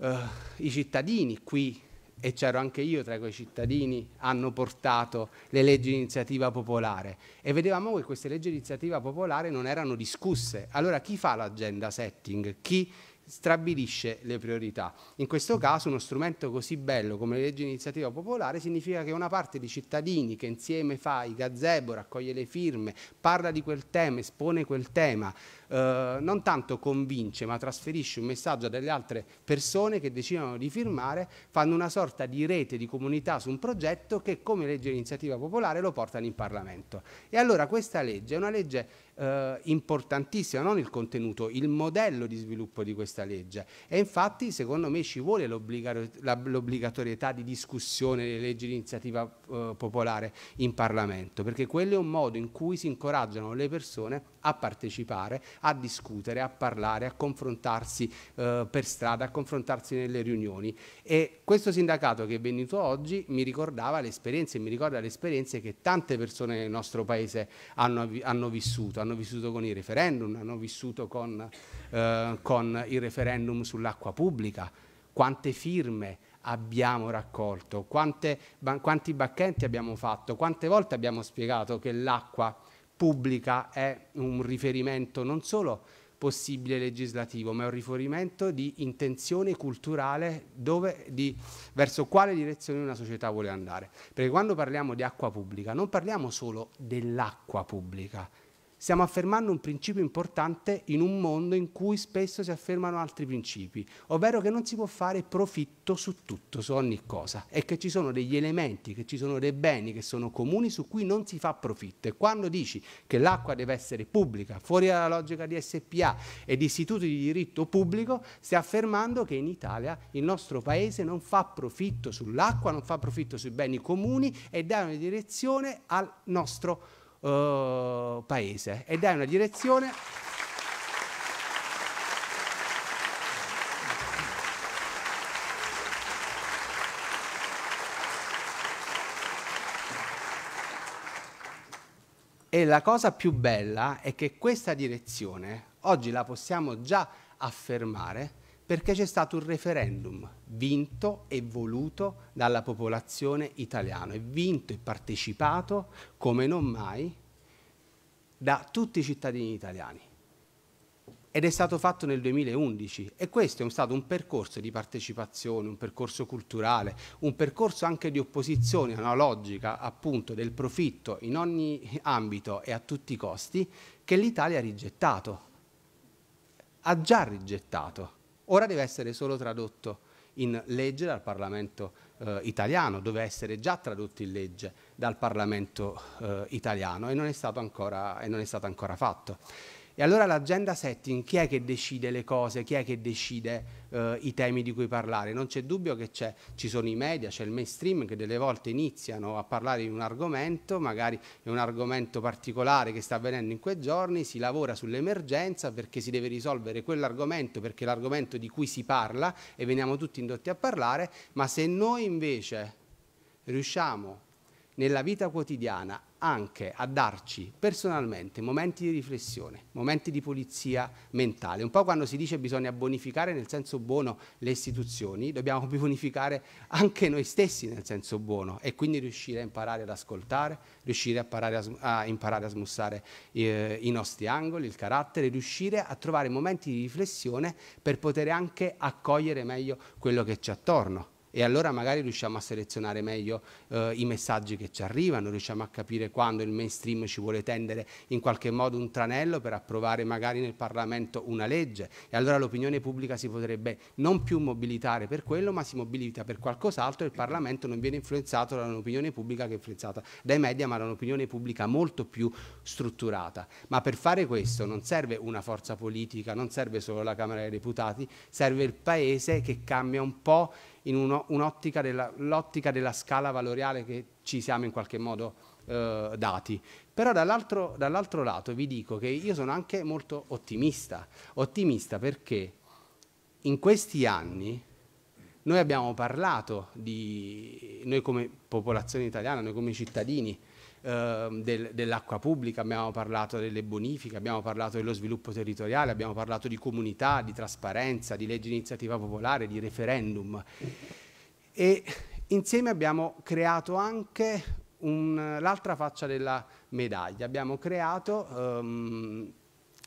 eh, i cittadini qui, e c'ero anche io tra quei cittadini, hanno portato le leggi di iniziativa popolare e vedevamo che queste leggi di iniziativa popolare non erano discusse. Allora chi fa l'agenda setting? Chi stabilisce le priorità. In questo caso uno strumento così bello come le leggi di iniziativa popolare significa che una parte di cittadini che insieme fa i gazebo, raccoglie le firme, parla di quel tema, espone quel tema, eh, non tanto convince ma trasferisce un messaggio a delle altre persone che decidono di firmare, fanno una sorta di rete di comunità su un progetto che come legge di iniziativa popolare lo portano in Parlamento. E allora questa legge è una legge eh, importantissima, non il contenuto, il modello di sviluppo di questa legge. E infatti secondo me ci vuole l'obbligatorietà di discussione delle leggi di iniziativa eh, popolare in Parlamento, perché quello è un modo in cui si incoraggiano le persone a partecipare, a discutere, a parlare, a confrontarsi eh, per strada, a confrontarsi nelle riunioni. E questo sindacato che è venuto oggi mi ricordava le esperienze, mi ricorda le esperienze che tante persone nel nostro paese hanno, hanno vissuto, hanno vissuto con i referendum, hanno vissuto con, eh, con il referendum sull'acqua pubblica, quante firme abbiamo raccolto, quante, quanti bacchetti abbiamo fatto, quante volte abbiamo spiegato che l'acqua pubblica è un riferimento non solo possibile legislativo, ma è un riferimento di intenzione culturale dove, di, verso quale direzione una società vuole andare. Perché quando parliamo di acqua pubblica non parliamo solo dell'acqua pubblica, Stiamo affermando un principio importante in un mondo in cui spesso si affermano altri principi, ovvero che non si può fare profitto su tutto, su ogni cosa, e che ci sono degli elementi, che ci sono dei beni che sono comuni su cui non si fa profitto. E quando dici che l'acqua deve essere pubblica, fuori dalla logica di SPA e di istituti di diritto pubblico, stai affermando che in Italia il nostro Paese non fa profitto sull'acqua, non fa profitto sui beni comuni e dà una direzione al nostro uh, paese e dai una direzione. E la cosa più bella è che questa direzione oggi la possiamo già affermare perché c'è stato un referendum vinto e voluto dalla popolazione italiana, e vinto e partecipato come non mai da tutti i cittadini italiani. Ed è stato fatto nel 2011 e questo è stato un percorso di partecipazione, un percorso culturale, un percorso anche di opposizione a logica appunto del profitto in ogni ambito e a tutti i costi che l'Italia ha rigettato, ha già rigettato Ora deve essere solo tradotto in legge dal Parlamento eh, italiano, doveva essere già tradotto in legge dal Parlamento eh, italiano e non, è stato ancora, e non è stato ancora fatto. E allora l'agenda setting, chi è che decide le cose, chi è che decide eh, i temi di cui parlare? Non c'è dubbio che c'è, ci sono i media, c'è il mainstream che delle volte iniziano a parlare di un argomento, magari è un argomento particolare che sta avvenendo in quei giorni, si lavora sull'emergenza perché si deve risolvere quell'argomento, perché è l'argomento di cui si parla e veniamo tutti indotti a parlare, ma se noi invece riusciamo a nella vita quotidiana anche a darci personalmente momenti di riflessione, momenti di pulizia mentale. Un po' quando si dice bisogna bonificare nel senso buono le istituzioni, dobbiamo bonificare anche noi stessi nel senso buono e quindi riuscire a imparare ad ascoltare, riuscire a, a, a imparare a smussare eh, i nostri angoli, il carattere, riuscire a trovare momenti di riflessione per poter anche accogliere meglio quello che c'è attorno e allora magari riusciamo a selezionare meglio eh, i messaggi che ci arrivano, riusciamo a capire quando il mainstream ci vuole tendere in qualche modo un tranello per approvare magari nel Parlamento una legge e allora l'opinione pubblica si potrebbe non più mobilitare per quello ma si mobilita per qualcos'altro e il Parlamento non viene influenzato da un'opinione pubblica che è influenzata dai media ma da un'opinione pubblica molto più strutturata. Ma per fare questo non serve una forza politica, non serve solo la Camera dei Deputati, serve il Paese che cambia un po' in un'ottica della, della, scala valoriale che ci siamo in qualche modo eh, dati. Però dall'altro, dall lato vi dico che io sono anche molto ottimista, ottimista perché in questi anni noi abbiamo parlato di noi come popolazione italiana, noi come cittadini, eh, del, dell'acqua pubblica, abbiamo parlato delle bonifiche, abbiamo parlato dello sviluppo territoriale, abbiamo parlato di comunità, di trasparenza, di legge di iniziativa popolare, di referendum. E insieme abbiamo creato anche l'altra faccia della medaglia, abbiamo creato... Ehm,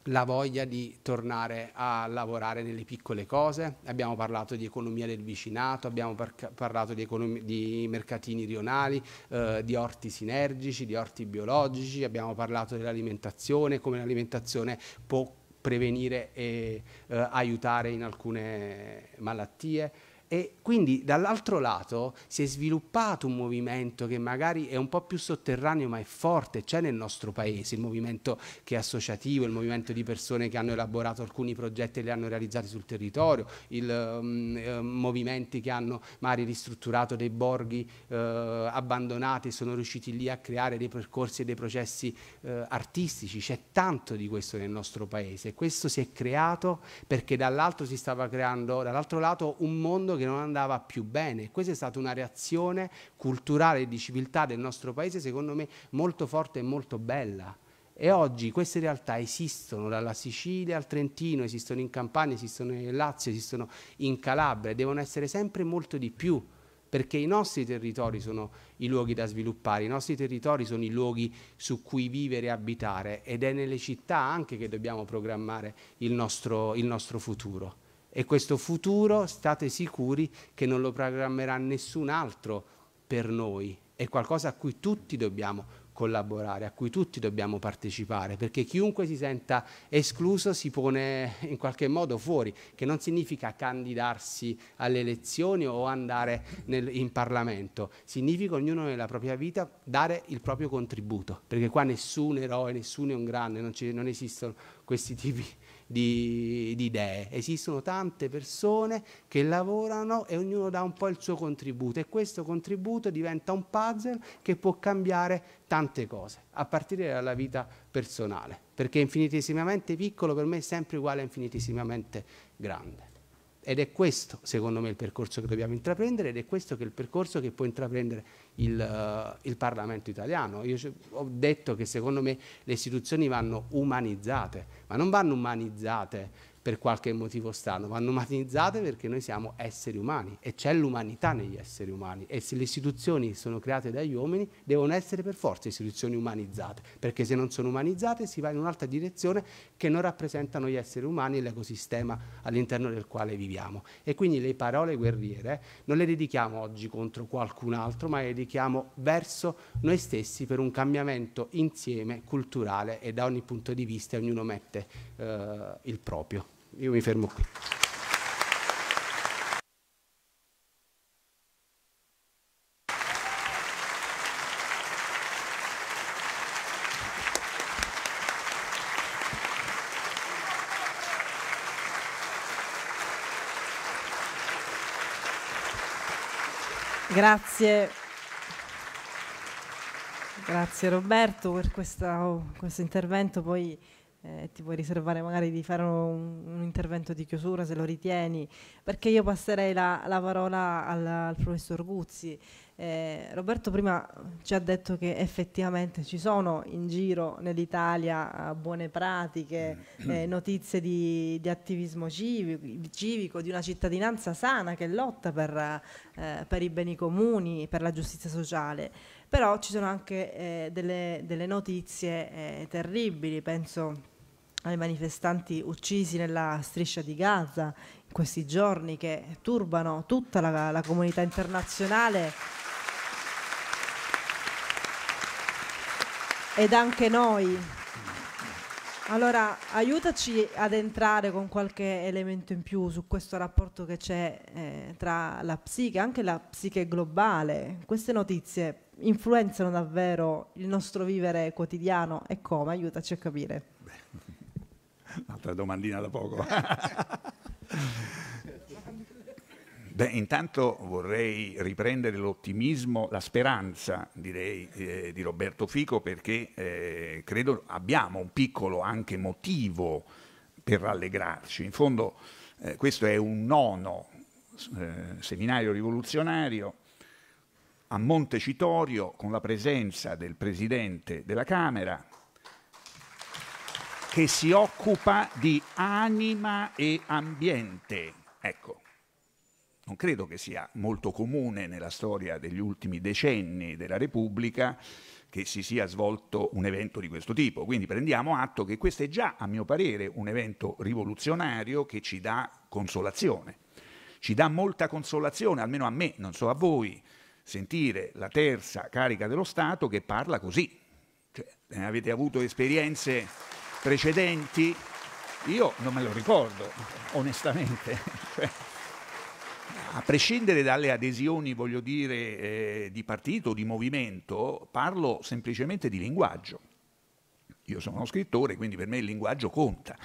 la voglia di tornare a lavorare nelle piccole cose, abbiamo parlato di economia del vicinato, abbiamo parlato di, di mercatini rionali, eh, di orti sinergici, di orti biologici, abbiamo parlato dell'alimentazione, come l'alimentazione può prevenire e eh, aiutare in alcune malattie. E quindi dall'altro lato si è sviluppato un movimento che magari è un po' più sotterraneo ma è forte, c'è nel nostro paese il movimento che è associativo, il movimento di persone che hanno elaborato alcuni progetti e li hanno realizzati sul territorio, i um, mm, eh, movimenti che hanno magari ristrutturato dei borghi eh, abbandonati e sono riusciti lì a creare dei percorsi e dei processi eh, artistici, c'è tanto di questo nel nostro paese, questo si è creato perché dall'altro si stava creando, dall'altro lato un mondo che non andava più bene. Questa è stata una reazione culturale e di civiltà del nostro paese, secondo me, molto forte e molto bella. E oggi queste realtà esistono dalla Sicilia al Trentino, esistono in Campania, esistono nel Lazio, esistono in Calabria, devono essere sempre molto di più, perché i nostri territori sono i luoghi da sviluppare, i nostri territori sono i luoghi su cui vivere e abitare ed è nelle città anche che dobbiamo programmare il nostro, il nostro futuro. E questo futuro, state sicuri che non lo programmerà nessun altro per noi. È qualcosa a cui tutti dobbiamo collaborare, a cui tutti dobbiamo partecipare, perché chiunque si senta escluso si pone in qualche modo fuori, che non significa candidarsi alle elezioni o andare nel, in Parlamento, significa ognuno nella propria vita dare il proprio contributo, perché qua nessun eroe, nessuno è un grande, non, non esistono questi tipi di di, di idee. Esistono tante persone che lavorano e ognuno dà un po' il suo contributo e questo contributo diventa un puzzle che può cambiare tante cose, a partire dalla vita personale, perché infinitesimamente piccolo per me è sempre uguale a infinitesimamente grande. Ed è questo, secondo me, il percorso che dobbiamo intraprendere ed è questo che è il percorso che può intraprendere il, uh, il Parlamento italiano. Io ho detto che secondo me le istituzioni vanno umanizzate, ma non vanno umanizzate per qualche motivo strano, vanno matematizzate perché noi siamo esseri umani e c'è l'umanità negli esseri umani e se le istituzioni sono create dagli uomini devono essere per forza istituzioni umanizzate, perché se non sono umanizzate si va in un'altra direzione che non rappresentano gli esseri umani e l'ecosistema all'interno del quale viviamo. E quindi le parole guerriere non le dedichiamo oggi contro qualcun altro, ma le dedichiamo verso noi stessi per un cambiamento insieme culturale e da ogni punto di vista ognuno mette eh, il proprio. Io mi fermo qui. Grazie. Grazie Roberto per questa, oh, questo intervento. Poi eh, ti puoi riservare magari di fare un, un, intervento di chiusura se lo ritieni, perché io passerei la, la parola al, al, professor Guzzi. Eh, Roberto prima ci ha detto che effettivamente ci sono in giro nell'Italia eh, buone pratiche, mm. eh, notizie di, di attivismo civico, civico, di una cittadinanza sana che lotta per, eh, per i beni comuni, per la giustizia sociale però ci sono anche eh, delle, delle, notizie eh, terribili, penso ai manifestanti uccisi nella striscia di Gaza in questi giorni che turbano tutta la, la comunità internazionale ed anche noi. Allora, aiutaci ad entrare con qualche elemento in più su questo rapporto che c'è eh, tra la psiche, anche la psiche globale. Queste notizie influenzano davvero il nostro vivere quotidiano e come? Aiutaci a capire. Altra domandina da poco. Beh, intanto vorrei riprendere l'ottimismo, la speranza, direi, eh, di Roberto Fico perché eh, credo abbiamo un piccolo anche motivo per rallegrarci. In fondo eh, questo è un nono eh, seminario rivoluzionario a Montecitorio con la presenza del Presidente della Camera, che si occupa di anima e ambiente. Ecco, non credo che sia molto comune nella storia degli ultimi decenni della Repubblica che si sia svolto un evento di questo tipo. Quindi prendiamo atto che questo è già, a mio parere, un evento rivoluzionario che ci dà consolazione. Ci dà molta consolazione, almeno a me, non so a voi, sentire la terza carica dello Stato che parla così. Cioè, avete avuto esperienze precedenti? Io non me lo ricordo, onestamente. Cioè, a prescindere dalle adesioni, voglio dire, eh, di partito, di movimento, parlo semplicemente di linguaggio. Io sono uno scrittore, quindi per me il linguaggio conta.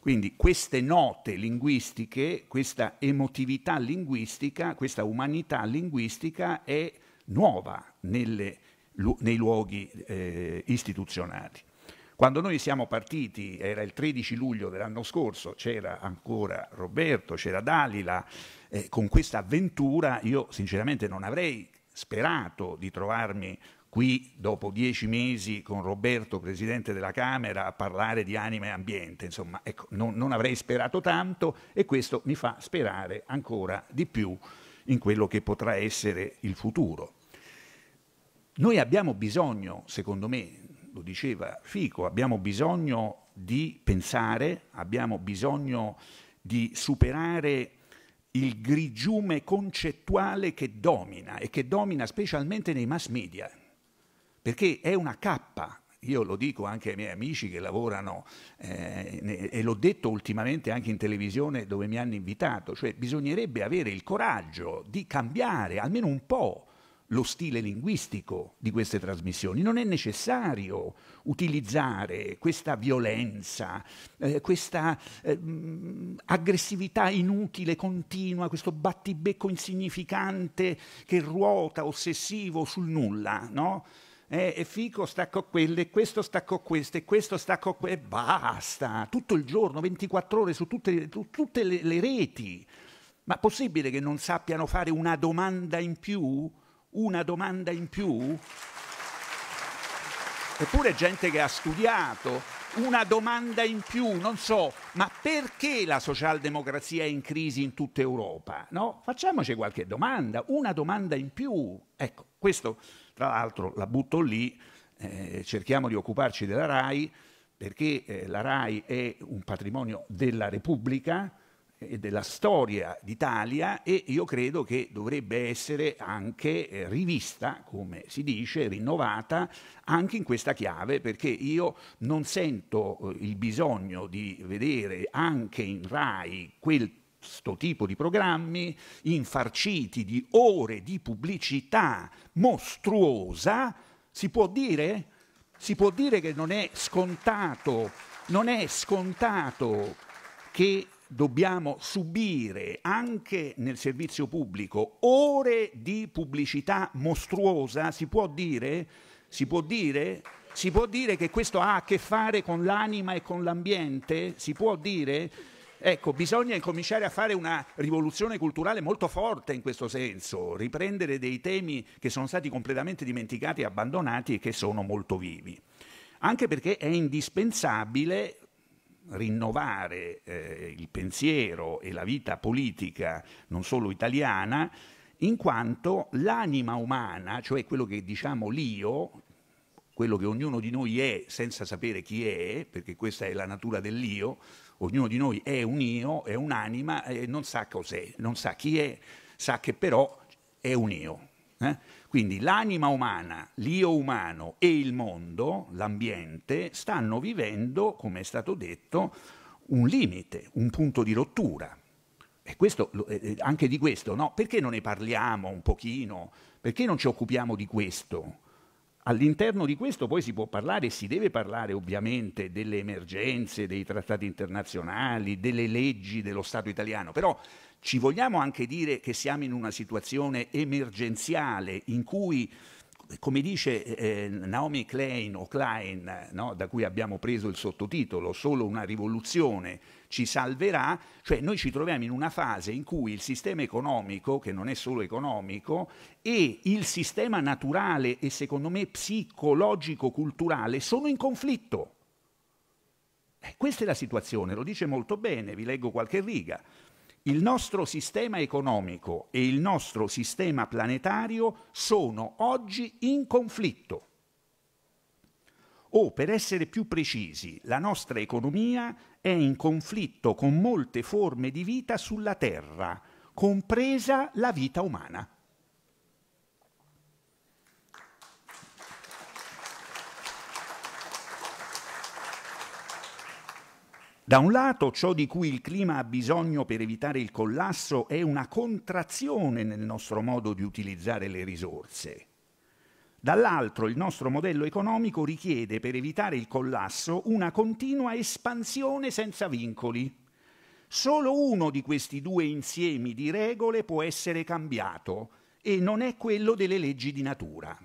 Quindi queste note linguistiche, questa emotività linguistica, questa umanità linguistica è nuova nelle, nei luoghi eh, istituzionali. Quando noi siamo partiti, era il 13 luglio dell'anno scorso, c'era ancora Roberto, c'era Dalila, eh, con questa avventura io sinceramente non avrei sperato di trovarmi qui dopo dieci mesi con Roberto, presidente della Camera, a parlare di anima e ambiente. Insomma, ecco, non, non, avrei sperato tanto e questo mi fa sperare ancora di più in quello che potrà essere il futuro. Noi abbiamo bisogno, secondo me, lo diceva Fico, abbiamo bisogno di pensare, abbiamo bisogno di superare il grigiume concettuale che domina e che domina specialmente nei mass media, perché è una cappa. Io lo dico anche ai miei amici che lavorano eh, e l'ho detto ultimamente anche in televisione dove mi hanno invitato, cioè bisognerebbe avere il coraggio di cambiare almeno un po' lo stile linguistico di queste trasmissioni. Non è necessario utilizzare questa violenza, eh, questa eh, mm, aggressività inutile, continua, questo battibecco insignificante che ruota ossessivo sul nulla, no? Eh, e Fico stacco quelle, questo stacco questo, e questo stacco quello, e basta, tutto il giorno, 24 ore su tutte, su tutte le, le reti. Ma possibile che non sappiano fare una domanda in più? una domanda in più? Eppure gente che ha studiato, una domanda in più, non so, ma perché la socialdemocrazia è in crisi in tutta Europa? No? Facciamoci qualche domanda, una domanda in più. Ecco, questo tra l'altro la butto lì, eh, cerchiamo di occuparci della RAI perché eh, la RAI è un patrimonio della Repubblica, eh, della storia d'Italia e io credo che dovrebbe essere anche eh, rivista, come si dice, rinnovata anche in questa chiave perché io non sento eh, il bisogno di vedere anche in RAI quel questo tipo di programmi infarciti di ore di pubblicità mostruosa, si può dire? Si può dire che non è scontato, non è scontato che dobbiamo subire anche nel servizio pubblico ore di pubblicità mostruosa, si può dire? Si può dire? Si può dire che questo ha a che fare con l'anima e con l'ambiente? Si può dire? Ecco, bisogna incominciare a fare una rivoluzione culturale molto forte in questo senso, riprendere dei temi che sono stati completamente dimenticati e abbandonati e che sono molto vivi. Anche perché è indispensabile rinnovare eh, il pensiero e la vita politica non solo italiana, in quanto l'anima umana, cioè quello che diciamo l'io, quello che ognuno di noi è senza sapere chi è, perché questa è la natura dell'io, ognuno di noi è un io, è un'anima e non sa cos'è, non sa chi è, sa che però è un io. Eh? Quindi l'anima umana, l'io umano e il mondo, l'ambiente, stanno vivendo, come è stato detto, un limite, un punto di rottura. E questo, eh, eh, anche di questo, no? Perché non ne parliamo un pochino? Perché non ci occupiamo di questo? All'interno di questo poi si può parlare e si deve parlare ovviamente delle emergenze, dei trattati internazionali, delle leggi dello Stato italiano, però ci vogliamo anche dire che siamo in una situazione emergenziale in cui come dice eh, eh, Naomi Klein o Klein, no, da cui abbiamo preso il sottotitolo, solo una rivoluzione ci salverà, cioè noi ci troviamo in una fase in cui il sistema economico, che non è solo economico, e il sistema naturale e secondo me psicologico-culturale sono in conflitto. Eh, questa è la situazione, lo dice molto bene, vi leggo qualche riga. Il nostro sistema economico e il nostro sistema planetario sono oggi in conflitto. O, oh, per essere più precisi, la nostra economia è in conflitto con molte forme di vita sulla Terra, compresa la vita umana. Da un lato ciò di cui il clima ha bisogno per evitare il collasso è una contrazione nel nostro modo di utilizzare le risorse. Dall'altro il nostro modello economico richiede per evitare il collasso una continua espansione senza vincoli. Solo uno di questi due insiemi di regole può essere cambiato e non è quello delle leggi di natura.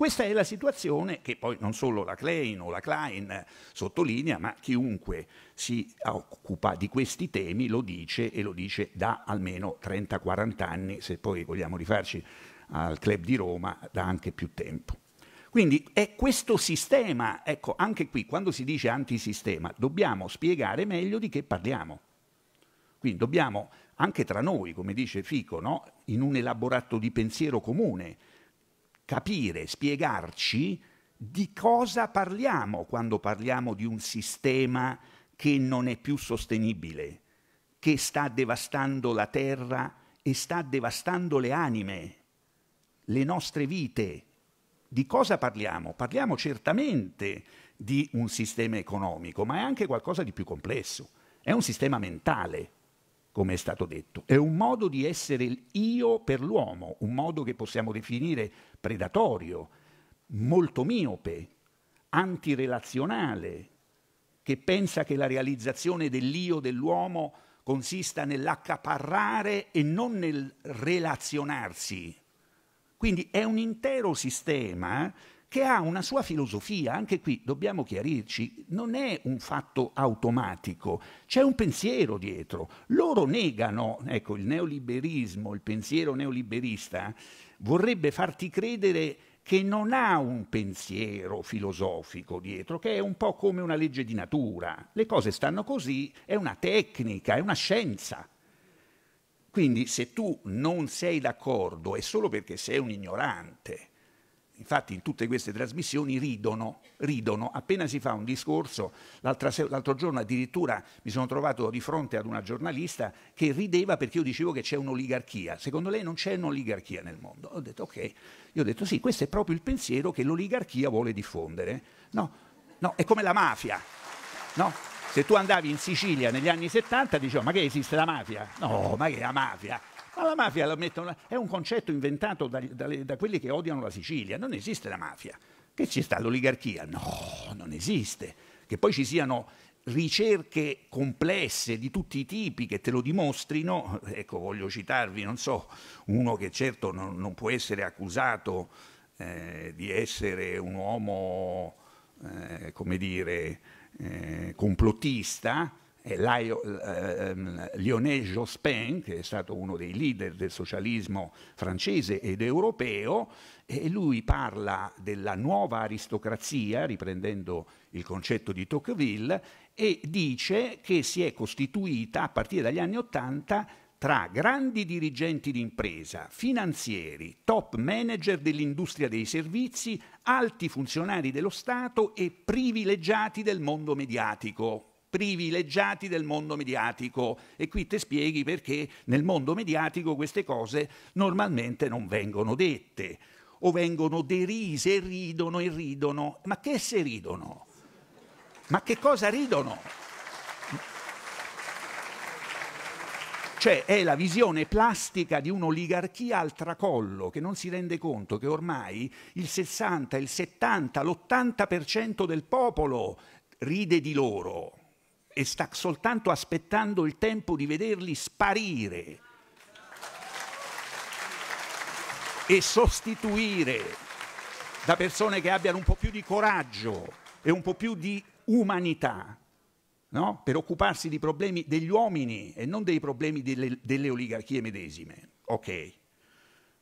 Questa è la situazione che poi non solo la Klein o la Klein eh, sottolinea, ma chiunque si occupa di questi temi lo dice e lo dice da almeno 30-40 anni, se poi vogliamo rifarci al Club di Roma da anche più tempo. Quindi è questo sistema, ecco, anche qui quando si dice antisistema, dobbiamo spiegare meglio di che parliamo. Quindi dobbiamo, anche tra noi, come dice Fico, no? in un elaborato di pensiero comune, capire, spiegarci di cosa parliamo quando parliamo di un sistema che non è più sostenibile, che sta devastando la terra e sta devastando le anime, le nostre vite. Di cosa parliamo? Parliamo certamente di un sistema economico, ma è anche qualcosa di più complesso. È un sistema mentale, come è stato detto. È un modo di essere io per l'uomo, un modo che possiamo definire predatorio, molto miope, antirelazionale, che pensa che la realizzazione dell'io dell'uomo consista nell'accaparrare e non nel relazionarsi. Quindi è un intero sistema che ha una sua filosofia, anche qui dobbiamo chiarirci, non è un fatto automatico, c'è un pensiero dietro. Loro negano, ecco, il neoliberismo, il pensiero neoliberista vorrebbe farti credere che non ha un pensiero filosofico dietro, che è un po' come una legge di natura. Le cose stanno così, è una tecnica, è una scienza. Quindi se tu non sei d'accordo è solo perché sei un ignorante infatti in tutte queste trasmissioni ridono, ridono, appena si fa un discorso, l'altro giorno addirittura mi sono trovato di fronte ad una giornalista che rideva perché io dicevo che c'è un'oligarchia, secondo lei non c'è un'oligarchia nel mondo, ho detto ok, io ho detto sì, questo è proprio il pensiero che l'oligarchia vuole diffondere, no, no, è come la mafia, no? Se tu andavi in Sicilia negli anni 70 dicevo ma che esiste la mafia? No, ma che è la mafia? Ma la mafia la mettono, è un concetto inventato da, da, da quelli che odiano la Sicilia, non esiste la mafia. Che ci sta l'oligarchia? No, non esiste. Che poi ci siano ricerche complesse di tutti i tipi che te lo dimostrino, ecco voglio citarvi, non so, uno che certo non, non può essere accusato eh, di essere un uomo, eh, come dire, eh, complottista, e Lio, eh, ehm, Lionel Jospin, che è stato uno dei leader del socialismo francese ed europeo, e lui parla della nuova aristocrazia, riprendendo il concetto di Tocqueville, e dice che si è costituita a partire dagli anni Ottanta tra grandi dirigenti d'impresa, finanzieri, top manager dell'industria dei servizi, alti funzionari dello Stato e privilegiati del mondo mediatico, privilegiati del mondo mediatico. E qui ti spieghi perché nel mondo mediatico queste cose normalmente non vengono dette o vengono derise e ridono e ridono. Ma che se ridono? Ma che cosa ridono? Cioè è la visione plastica di un'oligarchia al tracollo che non si rende conto che ormai il 60, il 70, l'80% del popolo ride di loro e sta soltanto aspettando il tempo di vederli sparire e sostituire da persone che abbiano un po' più di coraggio e un po' più di umanità. No? per occuparsi di problemi degli uomini e non dei problemi delle, delle oligarchie medesime. Okay.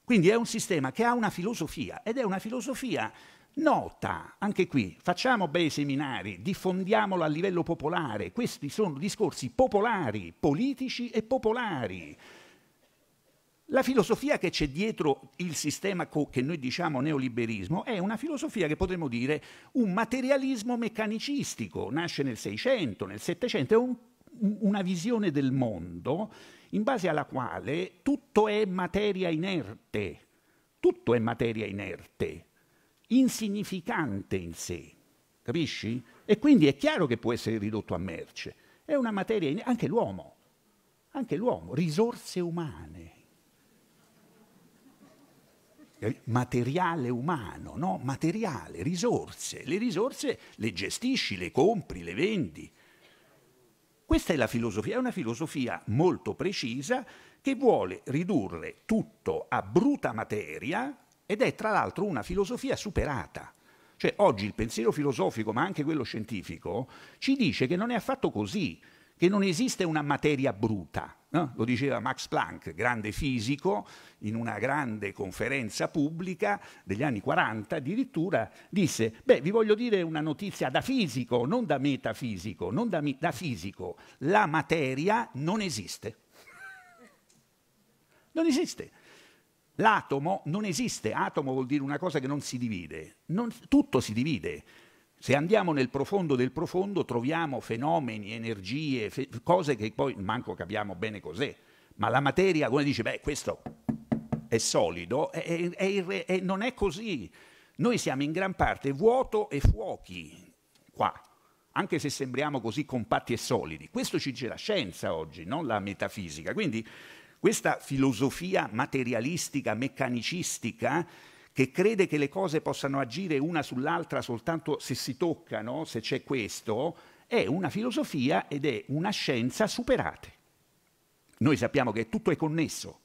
Quindi è un sistema che ha una filosofia ed è una filosofia Nota, anche qui, facciamo bei seminari, diffondiamolo a livello popolare, questi sono discorsi popolari, politici e popolari. La filosofia che c'è dietro il sistema che noi diciamo neoliberismo è una filosofia che potremmo dire un materialismo meccanicistico, nasce nel 600, nel 700, è un, una visione del mondo in base alla quale tutto è materia inerte, tutto è materia inerte, insignificante in sé, capisci? E quindi è chiaro che può essere ridotto a merce. È una materia, in... anche l'uomo, anche l'uomo, risorse umane, eh, materiale umano, no? materiale, risorse. Le risorse le gestisci, le compri, le vendi. Questa è la filosofia, è una filosofia molto precisa che vuole ridurre tutto a bruta materia ed è tra l'altro una filosofia superata. Cioè oggi il pensiero filosofico, ma anche quello scientifico, ci dice che non è affatto così, che non esiste una materia bruta. No? Lo diceva Max Planck, grande fisico, in una grande conferenza pubblica degli anni 40 addirittura, disse, beh vi voglio dire una notizia da fisico, non da metafisico, non da, da fisico, la materia non esiste. Non esiste. L'atomo non esiste, atomo vuol dire una cosa che non si divide, non, tutto si divide. Se andiamo nel profondo del profondo troviamo fenomeni, energie, fe cose che poi manco capiamo bene cos'è. Ma la materia, come dice, beh, questo è solido, è, è, è, non è così. Noi siamo in gran parte vuoto e fuochi qua, anche se sembriamo così compatti e solidi. Questo ci dice la scienza oggi, non la metafisica. Quindi questa filosofia materialistica, meccanicistica, che crede che le cose possano agire una sull'altra soltanto se si toccano, se c'è questo, è una filosofia ed è una scienza superate. Noi sappiamo che tutto è connesso,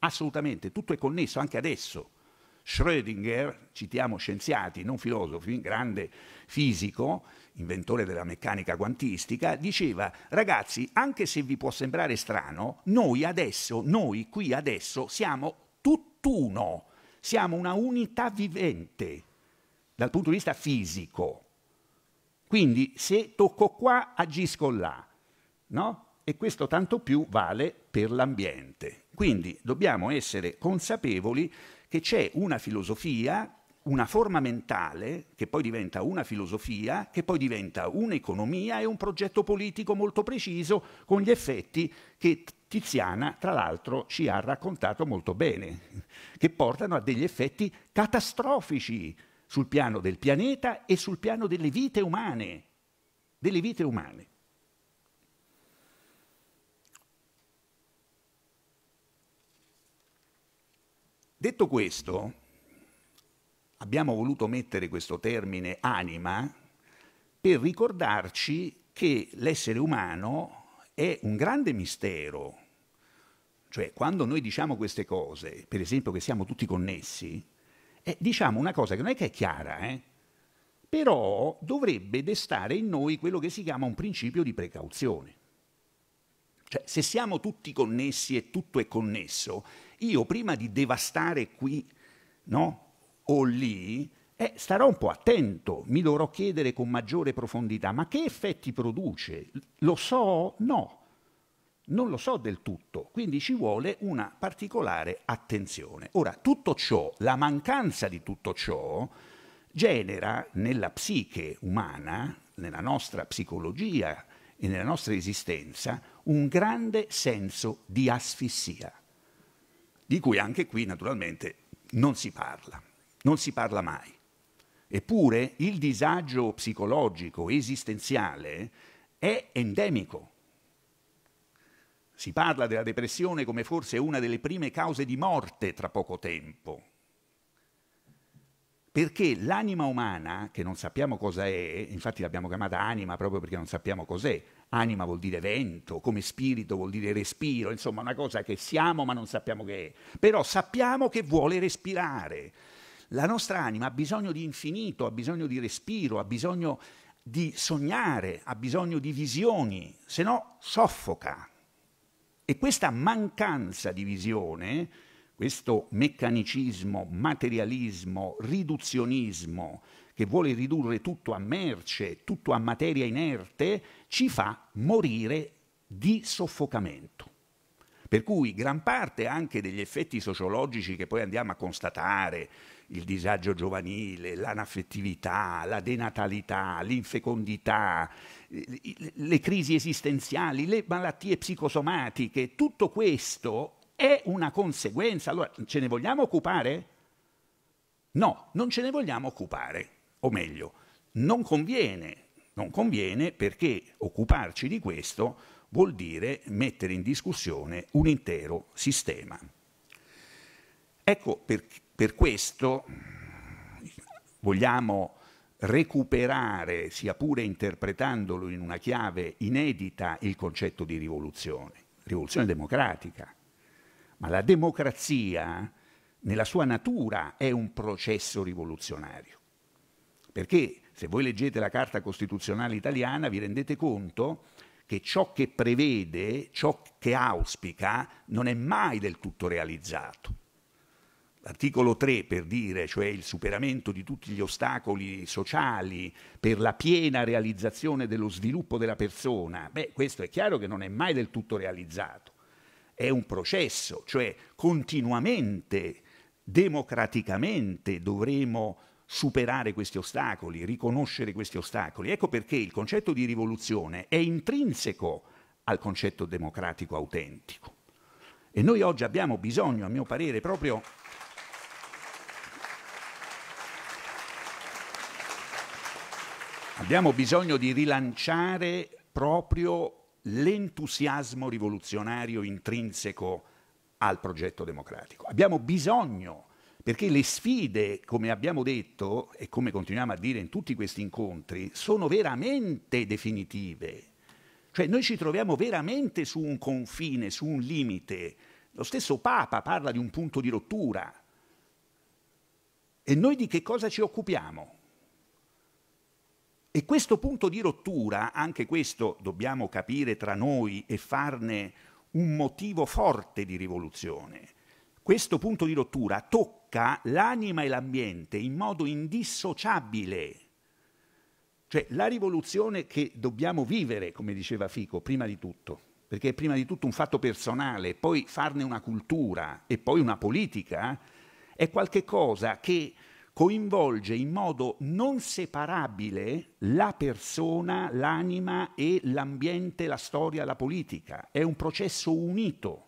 assolutamente, tutto è connesso anche adesso. Schrödinger, citiamo scienziati, non filosofi, grande fisico, inventore della meccanica quantistica, diceva ragazzi, anche se vi può sembrare strano, noi adesso, noi qui adesso siamo tutt'uno, siamo una unità vivente dal punto di vista fisico. Quindi se tocco qua agisco là, no? E questo tanto più vale per l'ambiente. Quindi dobbiamo essere consapevoli che c'è una filosofia una forma mentale che poi diventa una filosofia, che poi diventa un'economia e un progetto politico molto preciso con gli effetti che Tiziana, tra l'altro, ci ha raccontato molto bene, che portano a degli effetti catastrofici sul piano del pianeta e sul piano delle vite umane, delle vite umane. Detto questo, abbiamo voluto mettere questo termine anima per ricordarci che l'essere umano è un grande mistero. Cioè, quando noi diciamo queste cose, per esempio che siamo tutti connessi, eh, diciamo una cosa che non è che è chiara, eh? però dovrebbe destare in noi quello che si chiama un principio di precauzione. Cioè, se siamo tutti connessi e tutto è connesso, io prima di devastare qui no, o lì, eh, starò un po' attento, mi dovrò chiedere con maggiore profondità, ma che effetti produce? Lo so? No, non lo so del tutto, quindi ci vuole una particolare attenzione. Ora, tutto ciò, la mancanza di tutto ciò, genera nella psiche umana, nella nostra psicologia e nella nostra esistenza, un grande senso di asfissia, di cui anche qui naturalmente non si parla non si parla mai. Eppure il disagio psicologico, esistenziale, è endemico. Si parla della depressione come forse una delle prime cause di morte tra poco tempo. Perché l'anima umana, che non sappiamo cosa è, infatti l'abbiamo chiamata anima proprio perché non sappiamo cos'è, anima vuol dire vento, come spirito vuol dire respiro, insomma una cosa che siamo ma non sappiamo che è, però sappiamo che vuole respirare, la nostra anima ha bisogno di infinito, ha bisogno di respiro, ha bisogno di sognare, ha bisogno di visioni, se no soffoca. E questa mancanza di visione, questo meccanicismo, materialismo, riduzionismo, che vuole ridurre tutto a merce, tutto a materia inerte, ci fa morire di soffocamento. Per cui gran parte anche degli effetti sociologici che poi andiamo a constatare, il disagio giovanile, l'anaffettività, la denatalità, l'infecondità, le crisi esistenziali, le malattie psicosomatiche, tutto questo è una conseguenza. Allora, ce ne vogliamo occupare? No, non ce ne vogliamo occupare, o meglio, non conviene, non conviene perché occuparci di questo vuol dire mettere in discussione un intero sistema. Ecco perché per questo vogliamo recuperare, sia pure interpretandolo in una chiave inedita, il concetto di rivoluzione, rivoluzione democratica. Ma la democrazia, nella sua natura, è un processo rivoluzionario. Perché se voi leggete la Carta Costituzionale italiana vi rendete conto che ciò che prevede, ciò che auspica, non è mai del tutto realizzato Articolo 3 per dire, cioè il superamento di tutti gli ostacoli sociali per la piena realizzazione dello sviluppo della persona, beh, questo è chiaro che non è mai del tutto realizzato, è un processo, cioè continuamente, democraticamente dovremo superare questi ostacoli, riconoscere questi ostacoli. Ecco perché il concetto di rivoluzione è intrinseco al concetto democratico autentico. E noi oggi abbiamo bisogno, a mio parere, proprio Abbiamo bisogno di rilanciare proprio l'entusiasmo rivoluzionario intrinseco al progetto democratico. Abbiamo bisogno, perché le sfide, come abbiamo detto e come continuiamo a dire in tutti questi incontri, sono veramente definitive. Cioè noi ci troviamo veramente su un confine, su un limite. Lo stesso Papa parla di un punto di rottura. E noi di che cosa ci occupiamo? E questo punto di rottura, anche questo dobbiamo capire tra noi e farne un motivo forte di rivoluzione. Questo punto di rottura tocca l'anima e l'ambiente in modo indissociabile. Cioè la rivoluzione che dobbiamo vivere, come diceva Fico, prima di tutto, perché è prima di tutto un fatto personale, poi farne una cultura e poi una politica, eh, è qualche cosa che coinvolge in modo non separabile la persona, l'anima e l'ambiente, la storia, la politica. È un processo unito.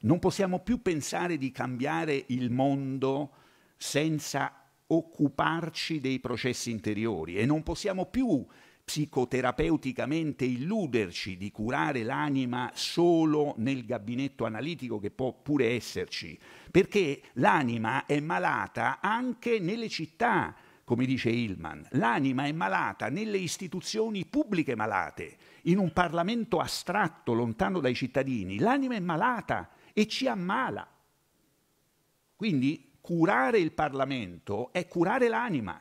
Non possiamo più pensare di cambiare il mondo senza occuparci dei processi interiori e non possiamo più psicoterapeuticamente illuderci di curare l'anima solo nel gabinetto analitico che può pure esserci, perché l'anima è malata anche nelle città, come dice Hillman, l'anima è malata nelle istituzioni pubbliche malate, in un Parlamento astratto, lontano dai cittadini, l'anima è malata e ci ammala. Quindi curare il Parlamento è curare l'anima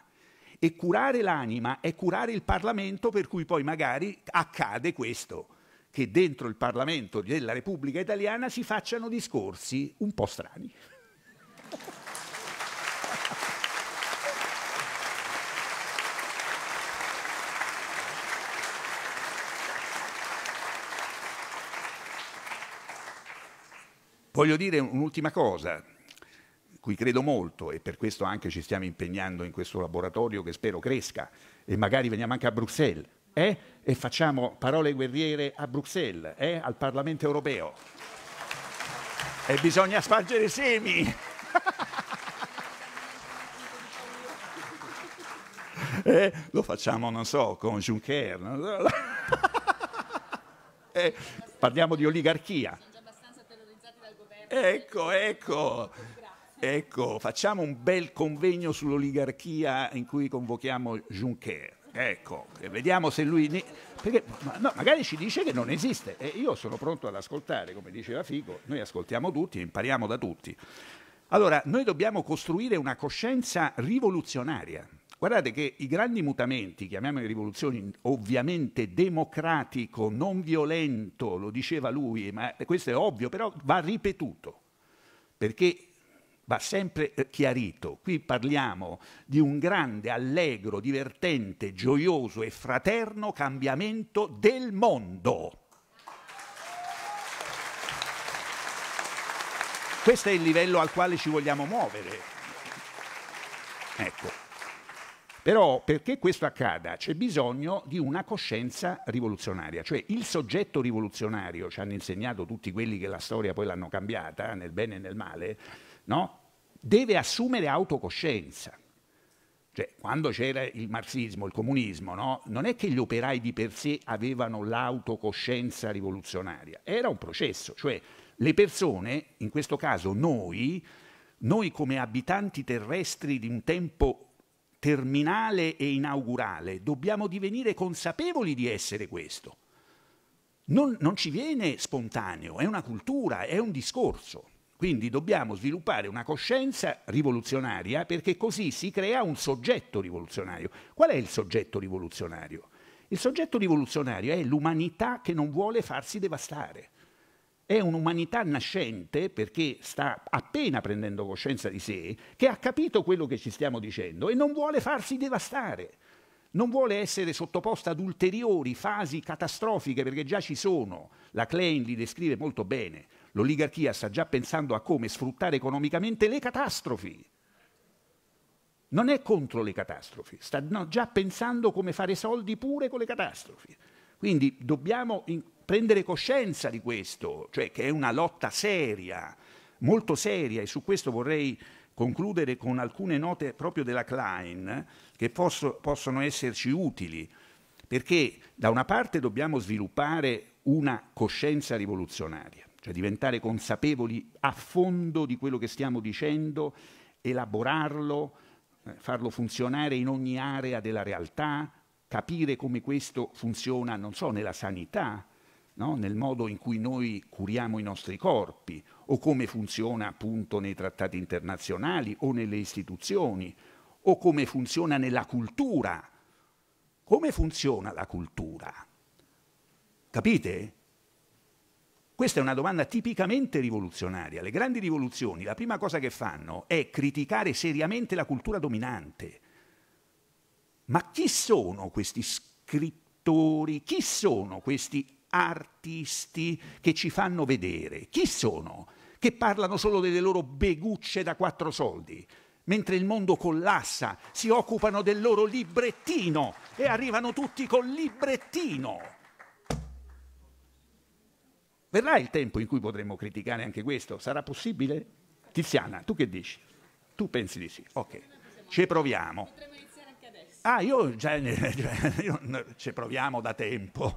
e curare l'anima è curare il Parlamento per cui poi magari accade questo, che dentro il Parlamento della Repubblica Italiana si facciano discorsi un po' strani. Voglio dire un'ultima cosa, cui credo molto e per questo anche ci stiamo impegnando in questo laboratorio che spero cresca e magari veniamo anche a Bruxelles eh? e facciamo parole guerriere a Bruxelles, eh? al Parlamento europeo. E bisogna spargere i semi. Eh, lo facciamo, non so, con Juncker. So. Eh, parliamo di oligarchia. Ecco, ecco. Ecco, facciamo un bel convegno sull'oligarchia in cui convochiamo Juncker. Ecco, vediamo se lui... Ne... Perché no, magari ci dice che non esiste. E io sono pronto ad ascoltare, come diceva Figo. noi ascoltiamo tutti e impariamo da tutti. Allora, noi dobbiamo costruire una coscienza rivoluzionaria. Guardate che i grandi mutamenti, chiamiamoli rivoluzioni, ovviamente democratico, non violento, lo diceva lui, ma questo è ovvio, però va ripetuto, perché va sempre eh, chiarito. Qui parliamo di un grande, allegro, divertente, gioioso e fraterno cambiamento del mondo. Questo è il livello al quale ci vogliamo muovere. Ecco. Però perché questo accada c'è bisogno di una coscienza rivoluzionaria, cioè il soggetto rivoluzionario, ci hanno insegnato tutti quelli che la storia poi l'hanno cambiata, nel bene e nel male, no? deve assumere autocoscienza. Cioè, quando c'era il marxismo, il comunismo, no? non è che gli operai di per sé avevano l'autocoscienza rivoluzionaria, era un processo, cioè le persone, in questo caso noi, noi come abitanti terrestri di un tempo terminale e inaugurale, dobbiamo divenire consapevoli di essere questo. Non, non ci viene spontaneo, è una cultura, è un discorso. Quindi dobbiamo sviluppare una coscienza rivoluzionaria perché così si crea un soggetto rivoluzionario. Qual è il soggetto rivoluzionario? Il soggetto rivoluzionario è l'umanità che non vuole farsi devastare. È un'umanità nascente perché sta appena prendendo coscienza di sé, che ha capito quello che ci stiamo dicendo e non vuole farsi devastare. Non vuole essere sottoposta ad ulteriori fasi catastrofiche perché già ci sono. La Klein li descrive molto bene L'oligarchia sta già pensando a come sfruttare economicamente le catastrofi. Non è contro le catastrofi, stanno già pensando come fare soldi pure con le catastrofi. Quindi dobbiamo prendere coscienza di questo, cioè che è una lotta seria, molto seria, e su questo vorrei concludere con alcune note proprio della Klein che posso, possono esserci utili, perché da una parte dobbiamo sviluppare una coscienza rivoluzionaria, cioè diventare consapevoli a fondo di quello che stiamo dicendo, elaborarlo, eh, farlo funzionare in ogni area della realtà, capire come questo funziona, non so, nella sanità, no? nel modo in cui noi curiamo i nostri corpi, o come funziona appunto nei trattati internazionali o nelle istituzioni, o come funziona nella cultura. Come funziona la cultura? Capite? Questa è una domanda tipicamente rivoluzionaria. Le grandi rivoluzioni, la prima cosa che fanno è criticare seriamente la cultura dominante. Ma chi sono questi scrittori? Chi sono questi artisti che ci fanno vedere? Chi sono? Che parlano solo delle loro begucce da quattro soldi mentre il mondo collassa, si occupano del loro librettino e arrivano tutti col librettino. Verrà il tempo in cui potremo criticare anche questo? Sarà possibile? Tiziana, tu che dici? Tu pensi di sì? Ok, ci proviamo. Ah, io, già, io ci proviamo da tempo,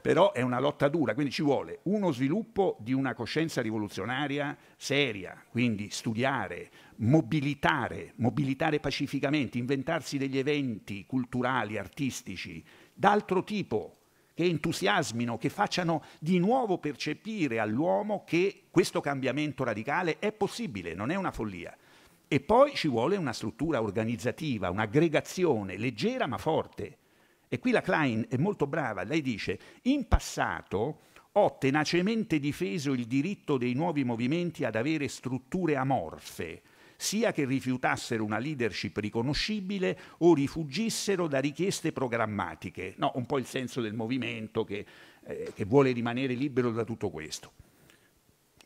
però è una lotta dura, quindi ci vuole uno sviluppo di una coscienza rivoluzionaria seria, quindi studiare, mobilitare, mobilitare pacificamente, inventarsi degli eventi culturali, artistici, d'altro tipo, che entusiasmino, che facciano di nuovo percepire all'uomo che questo cambiamento radicale è possibile, non è una follia. E poi ci vuole una struttura organizzativa, un'aggregazione leggera ma forte. E qui la Klein è molto brava, lei dice, in passato ho tenacemente difeso il diritto dei nuovi movimenti ad avere strutture amorfe, sia che rifiutassero una leadership riconoscibile o rifuggissero da richieste programmatiche. No, un po' il senso del movimento che, eh, che vuole rimanere libero da tutto questo.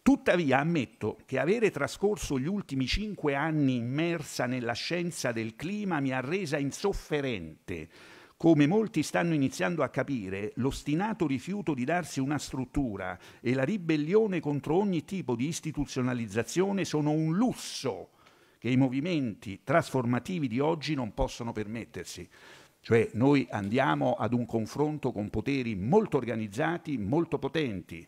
Tuttavia ammetto che avere trascorso gli ultimi cinque anni immersa nella scienza del clima mi ha resa insofferente. Come molti stanno iniziando a capire, l'ostinato rifiuto di darsi una struttura e la ribellione contro ogni tipo di istituzionalizzazione sono un lusso che i movimenti trasformativi di oggi non possono permettersi. Cioè noi andiamo ad un confronto con poteri molto organizzati, molto potenti,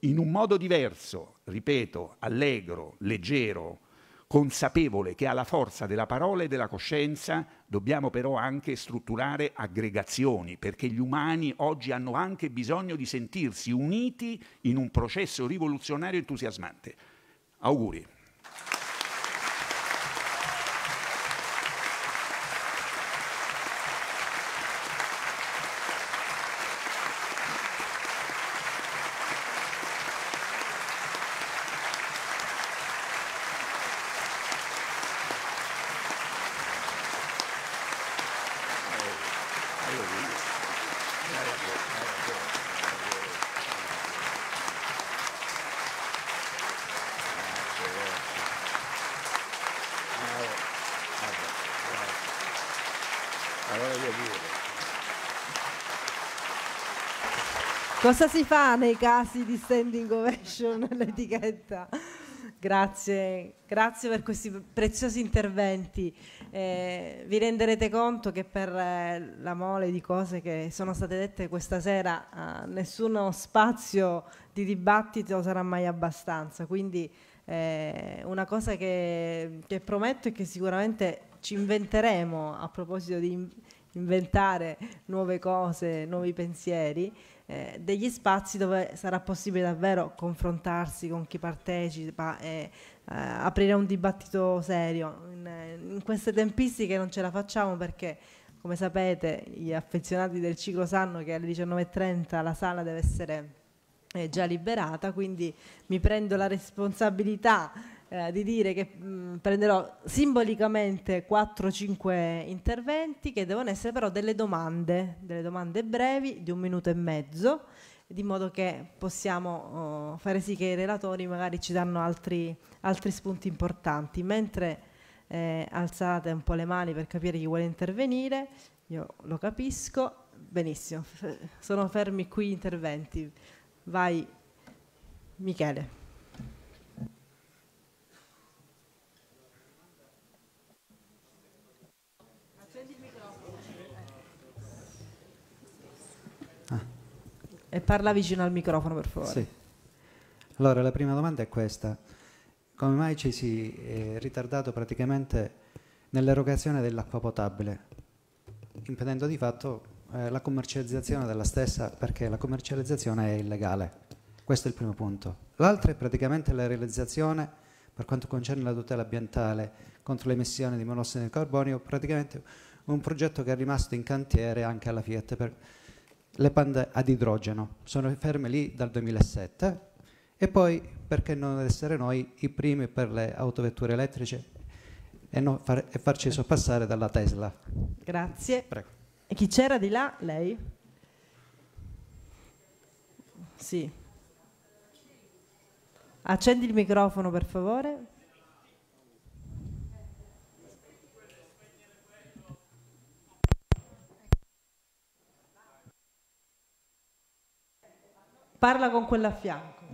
in un modo diverso, ripeto, allegro, leggero, consapevole che alla forza della parola e della coscienza dobbiamo però anche strutturare aggregazioni, perché gli umani oggi hanno anche bisogno di sentirsi uniti in un processo rivoluzionario entusiasmante. Auguri. Cosa si fa nei casi di standing ovation nell'etichetta? Grazie, grazie per questi preziosi interventi. Eh, vi renderete conto che per eh, la mole di cose che sono state dette questa sera eh, nessuno spazio di dibattito sarà mai abbastanza, quindi eh, una cosa che, che prometto è che sicuramente ci inventeremo a proposito di inventare nuove cose, nuovi pensieri eh, degli spazi dove sarà possibile davvero confrontarsi con chi partecipa e eh, aprire un dibattito serio. In, eh, in, queste tempistiche non ce la facciamo perché, come sapete, gli affezionati del ciclo sanno che alle 19.30 la sala deve essere eh, già liberata, quindi mi prendo la responsabilità eh, di dire che mh, prenderò simbolicamente 4-5 interventi che devono essere però delle domande, delle domande brevi di un minuto e mezzo, di modo che possiamo oh, fare sì che i relatori magari ci danno altri, altri spunti importanti. Mentre eh, alzate un po' le mani per capire chi vuole intervenire, io lo capisco, benissimo, sono fermi qui gli interventi. Vai Michele. E parla vicino al microfono, per favore. Sì. Allora, la prima domanda è questa. Come mai ci si è ritardato praticamente nell'erogazione dell'acqua potabile, impedendo di fatto eh, la commercializzazione della stessa perché la commercializzazione è illegale? Questo è il primo punto. L'altro è praticamente la realizzazione, per quanto concerne la tutela ambientale contro l'emissione di monossido di carbonio, praticamente un progetto che è rimasto in cantiere anche alla Fiat. Per, le pande ad idrogeno. Sono ferme lì dal 2007 e poi, perché non essere noi i primi per le autovetture elettriche e, no, far, e farci soppassare dalla Tesla. Grazie. Prego. E chi c'era di là? Lei? Sì. Accendi il microfono per favore. Parla con quella a fianco.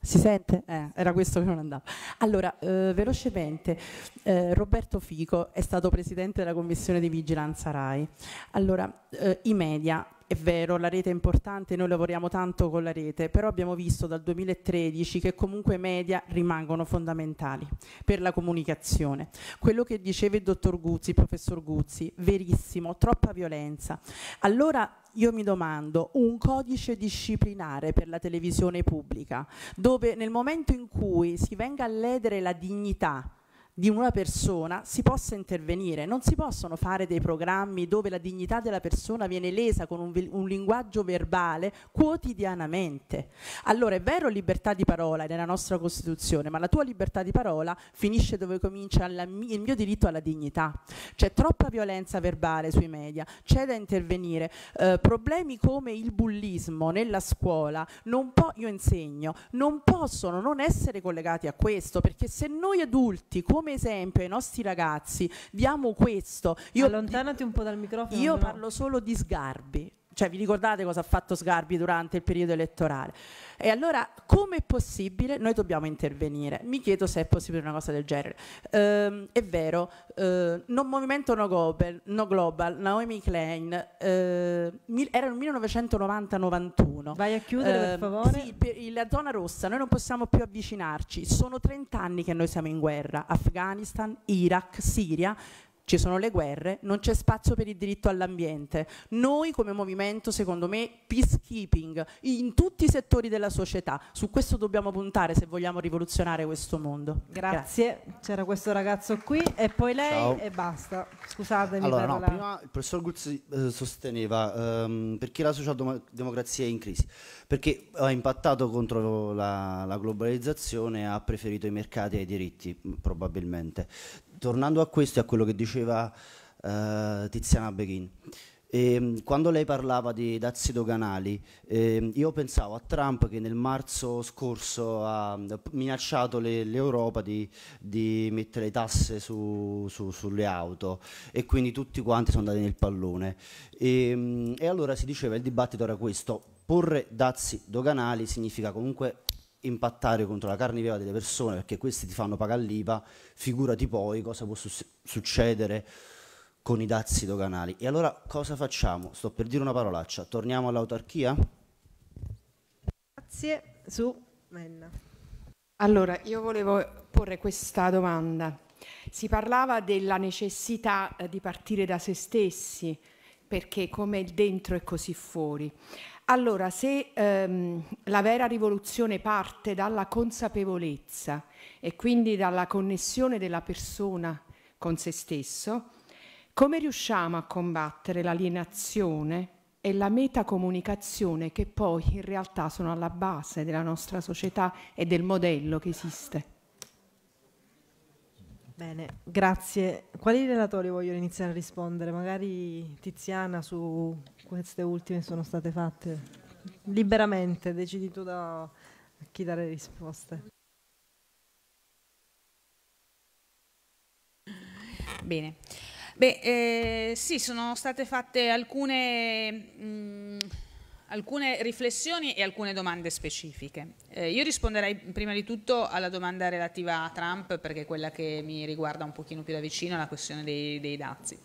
Si sente? Eh, era questo che non andava. Allora, eh, velocemente, eh, Roberto Fico è stato presidente della commissione di vigilanza RAI. Allora, eh, i media è vero, la rete è importante, noi lavoriamo tanto con la rete, però abbiamo visto dal 2013 che comunque i media rimangono fondamentali per la comunicazione. Quello che diceva il dottor Guzzi, il professor Guzzi, verissimo, troppa violenza. Allora io mi domando un codice disciplinare per la televisione pubblica dove nel momento in cui si venga a ledere la dignità di una persona si possa intervenire, non si possono fare dei programmi dove la dignità della persona viene lesa con un, un linguaggio verbale quotidianamente. Allora è vero libertà di parola è nella nostra Costituzione, ma la tua libertà di parola finisce dove comincia la, il mio diritto alla dignità. C'è troppa violenza verbale sui media, c'è da intervenire. Eh, problemi come il bullismo nella scuola, po io insegno, non possono non essere collegati a questo, perché se noi adulti come come esempio ai nostri ragazzi diamo questo. Io, Allontanati un po' dal microfono. Io però. parlo solo di sgarbi cioè, vi ricordate cosa ha fatto Sgarbi durante il periodo elettorale? E allora, come è possibile? Noi dobbiamo intervenire. Mi chiedo se è possibile una cosa del genere. Ehm, è vero, eh, non Movimento No Global, no global Naomi Klein, eh, mil, era il 1990-91. Vai a chiudere, eh, per ehm, favore. Sì, per, la zona rossa, noi non possiamo più avvicinarci. Sono 30 anni che noi siamo in guerra. Afghanistan, Iraq, Siria ci sono le guerre, non c'è spazio per il diritto all'ambiente. Noi come movimento, secondo me, peacekeeping in tutti i settori della società, su questo dobbiamo puntare se vogliamo rivoluzionare questo mondo. Grazie, Grazie. c'era questo ragazzo qui e poi lei Ciao. e basta. Scusatemi. Allora, no, la... prima il professor Guzzi eh, sosteneva ehm, perché la socialdemocrazia è in crisi, perché ha impattato contro la, la globalizzazione, ha preferito i mercati ai diritti, probabilmente tornando a questo e a quello che diceva eh, Tiziana Beghin, ehm, quando lei parlava di dazi doganali, eh, io pensavo a Trump che nel marzo scorso ha eh, minacciato le, l'Europa di, di, mettere le tasse su, su, sulle auto e quindi tutti quanti sono andati nel pallone. E, ehm, e allora si diceva, il dibattito era questo, porre dazi doganali significa comunque impattare contro la carne viva delle persone perché questi ti fanno pagare l'IVA, figurati poi cosa può su succedere con i dazi doganali. E allora cosa facciamo? Sto per dire una parolaccia, torniamo all'autarchia? Grazie, su Menna. Allora, io volevo porre questa domanda. Si parlava della necessità eh, di partire da se stessi, perché come il dentro è così fuori. Allora, se ehm, la vera rivoluzione parte dalla consapevolezza e quindi dalla connessione della persona con se stesso, come riusciamo a combattere l'alienazione e la metacomunicazione che poi in realtà sono alla base della nostra società e del modello che esiste? Bene, grazie. Quali relatori vogliono iniziare a rispondere? Magari Tiziana su queste ultime sono state fatte liberamente, decidi tu da chi dare risposte. Bene. Beh, eh, sì, sono state fatte alcune mh, mm, alcune riflessioni e alcune domande specifiche. Eh, io risponderei prima di tutto alla domanda relativa a Trump perché è quella che mi riguarda un pochino più da vicino, la questione dei, dei dazi.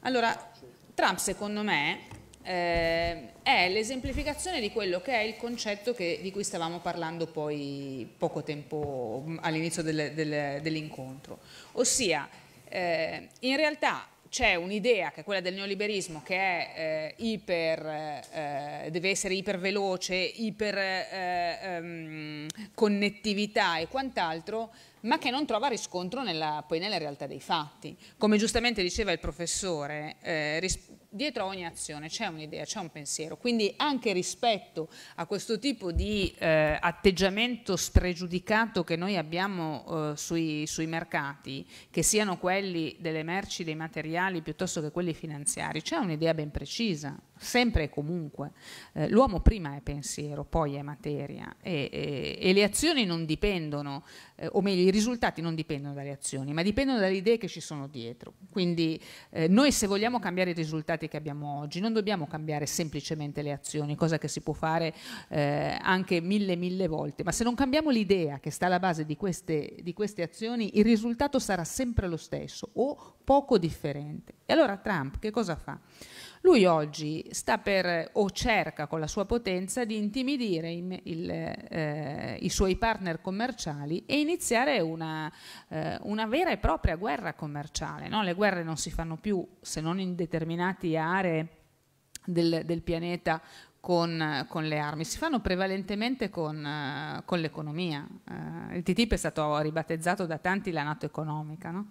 Allora, Trump secondo me eh, è l'esemplificazione di quello che è il concetto che, di cui stavamo parlando poi poco tempo all'inizio del, del, dell'incontro, ossia eh, in realtà c'è un'idea che è quella del neoliberismo che è, eh, iper, eh, deve essere iperveloce, iperconnettività eh, um, e quant'altro, ma che non trova riscontro nella, poi nella realtà dei fatti. Come giustamente diceva il professore, eh, dietro a ogni azione c'è un'idea, c'è un pensiero, quindi anche rispetto a questo tipo di eh, atteggiamento spregiudicato che noi abbiamo eh, sui, sui, mercati, che siano quelli delle merci, dei materiali piuttosto che quelli finanziari, c'è un'idea ben precisa, sempre e comunque. Eh, l'uomo prima è pensiero, poi è materia e, e, e le azioni non dipendono, eh, o meglio i risultati non dipendono dalle azioni, ma dipendono dalle idee che ci sono dietro. Quindi eh, noi se vogliamo cambiare i risultati mercati che abbiamo oggi. Non dobbiamo cambiare semplicemente le azioni, cosa che si può fare eh, anche mille, mille volte, ma se non cambiamo l'idea che sta alla base di queste, di queste azioni, il risultato sarà sempre lo stesso o poco differente. E allora Trump che cosa fa? Lui oggi sta per o cerca con la sua potenza di intimidire il, il, eh, i suoi partner commerciali e iniziare una, eh, una vera e propria guerra commerciale. No? Le guerre non si fanno più se non in determinate aree del, del pianeta con, con, le armi, si fanno prevalentemente con, uh, con l'economia. Uh, il TTIP è stato ribattezzato da tanti la Nato economica. No?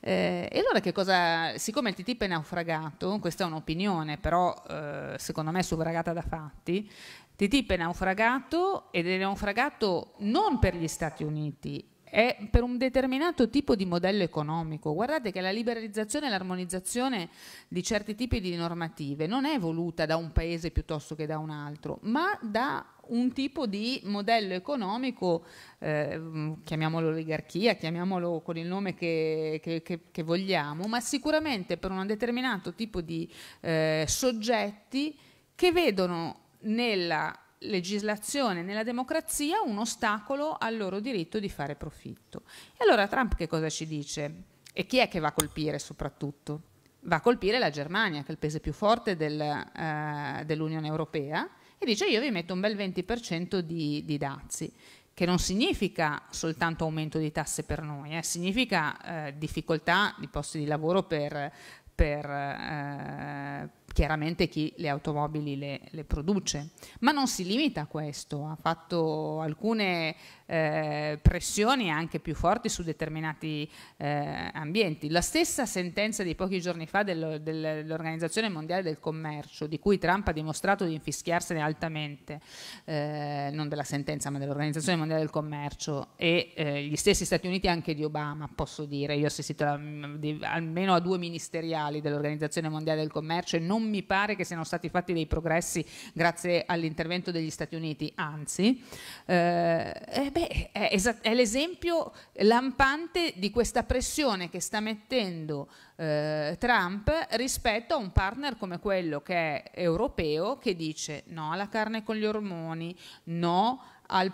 Eh, e allora che cosa, siccome il TTIP è naufragato, questa è un'opinione però eh, secondo me subragata da fatti, TTIP è naufragato ed è naufragato non per gli Stati Uniti, è per un determinato tipo di modello economico. Guardate che la liberalizzazione e l'armonizzazione di certi tipi di normative non è voluta da un paese piuttosto che da un altro, ma da un tipo di modello economico, eh, mm, chiamiamolo oligarchia, chiamiamolo con il nome che, che, che, che, vogliamo, ma sicuramente per un determinato tipo di eh, soggetti che vedono nella legislazione nella democrazia un ostacolo al loro diritto di fare profitto. E allora Trump che cosa ci dice? E chi è che va a colpire soprattutto? Va a colpire la Germania, che è il paese più forte del, eh, dell'Unione Europea, e dice io vi metto un bel 20% di, di dazi che non significa soltanto aumento di tasse per noi, eh, significa eh, difficoltà di posti di lavoro per, per, eh, chiaramente chi le automobili le, le, produce, ma non si limita a questo, ha fatto alcune eh, pressioni anche più forti su determinati eh, ambienti. La stessa sentenza di pochi giorni fa del, del, dell'Organizzazione Mondiale del Commercio, di cui Trump ha dimostrato di infischiarsene altamente, eh, non della sentenza ma dell'Organizzazione Mondiale del Commercio, e eh, gli stessi Stati Uniti anche di Obama, posso dire, io ho assistito a, di, almeno a due ministeriali dell'Organizzazione Mondiale del Commercio e non mi pare che siano stati fatti dei progressi grazie all'intervento degli Stati Uniti, anzi, eh, Beh, è, è l'esempio lampante di questa pressione che sta mettendo eh, Trump rispetto a un partner come quello che è europeo che dice no alla carne con gli ormoni, no al,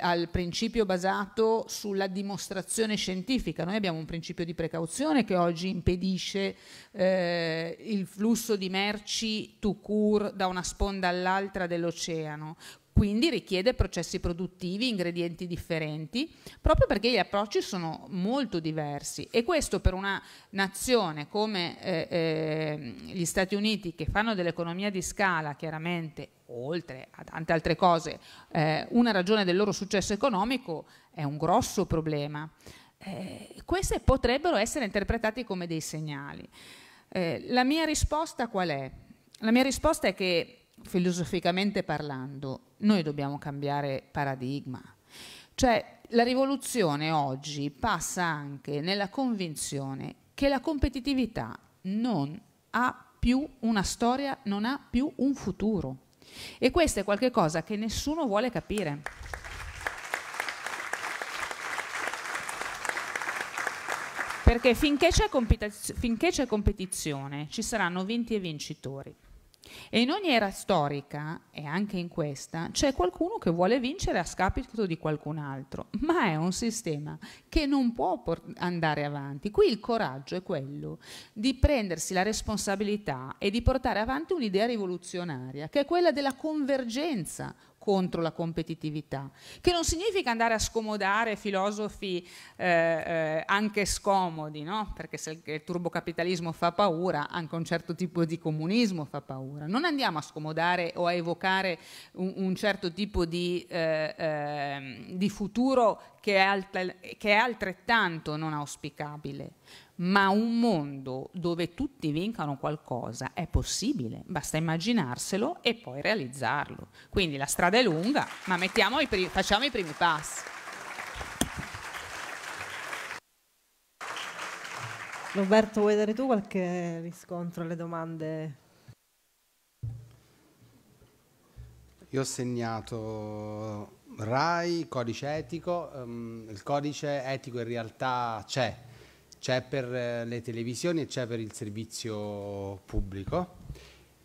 al, principio basato sulla dimostrazione scientifica. Noi abbiamo un principio di precauzione che oggi impedisce eh, il flusso di merci to cure da una sponda all'altra dell'oceano quindi richiede processi produttivi, ingredienti differenti, proprio perché gli approcci sono molto diversi e questo per una nazione come eh, eh, gli Stati Uniti che fanno dell'economia di scala chiaramente oltre a tante altre cose, eh, una ragione del loro successo economico è un grosso problema. Eh, queste potrebbero essere interpretate come dei segnali. Eh, la mia risposta qual è? La mia risposta è che filosoficamente parlando, noi dobbiamo cambiare paradigma. Cioè, la rivoluzione oggi passa anche nella convinzione che la competitività non ha più una storia, non ha più un futuro. E questo è qualcosa che nessuno vuole capire. Perché finché c'è, competiz- finché c'è competizione ci saranno vinti e vincitori. E in ogni era storica, e anche in questa, c'è qualcuno che vuole vincere a scapito di qualcun altro, ma è un sistema che non può andare avanti. Qui il coraggio è quello di prendersi la responsabilità e di portare avanti un'idea rivoluzionaria, che è quella della convergenza contro la competitività, che non significa andare a scomodare filosofi eh, eh, anche scomodi, no? perché se il turbocapitalismo fa paura, anche un certo tipo di comunismo fa paura. Non andiamo a scomodare o a evocare un, un certo tipo di, eh, ehm, di futuro che è, alt- che è altrettanto non auspicabile ma un mondo dove tutti vincano qualcosa è possibile, basta immaginarselo e poi realizzarlo. Quindi la strada è lunga, ma i primi, facciamo i primi passi. Roberto, vuoi dare tu qualche riscontro alle domande? Io ho segnato RAI, codice etico, um, il codice etico in realtà c'è, c'è per eh, le televisioni e c'è per il servizio pubblico.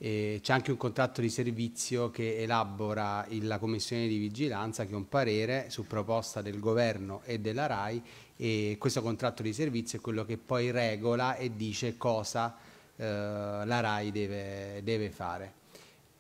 C'è anche un contratto di servizio che elabora la commissione di vigilanza che è un parere su proposta del governo e della RAI e questo contratto di servizio è quello che poi regola e dice cosa eh, la RAI deve, deve fare.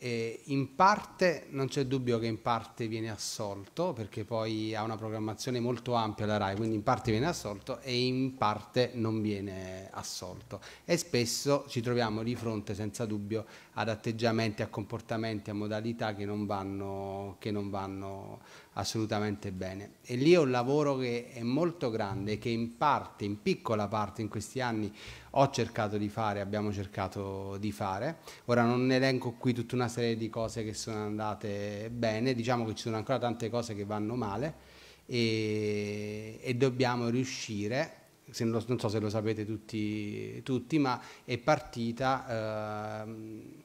Eh, in parte, non c'è dubbio che in parte viene assolto, perché poi ha una programmazione molto ampia la RAI, quindi in parte viene assolto e in parte non viene assolto. E spesso ci troviamo di fronte, senza dubbio, ad atteggiamenti, a comportamenti, a modalità che non vanno, che non vanno assolutamente bene. E lì è un lavoro che è molto grande, che in parte, in piccola parte in questi anni ho cercato di fare, abbiamo cercato di fare. Ora non elenco qui tutta una serie di cose che sono andate bene, diciamo che ci sono ancora tante cose che vanno male e, e dobbiamo riuscire lo, non so se lo sapete tutti, tutti ma è partita eh,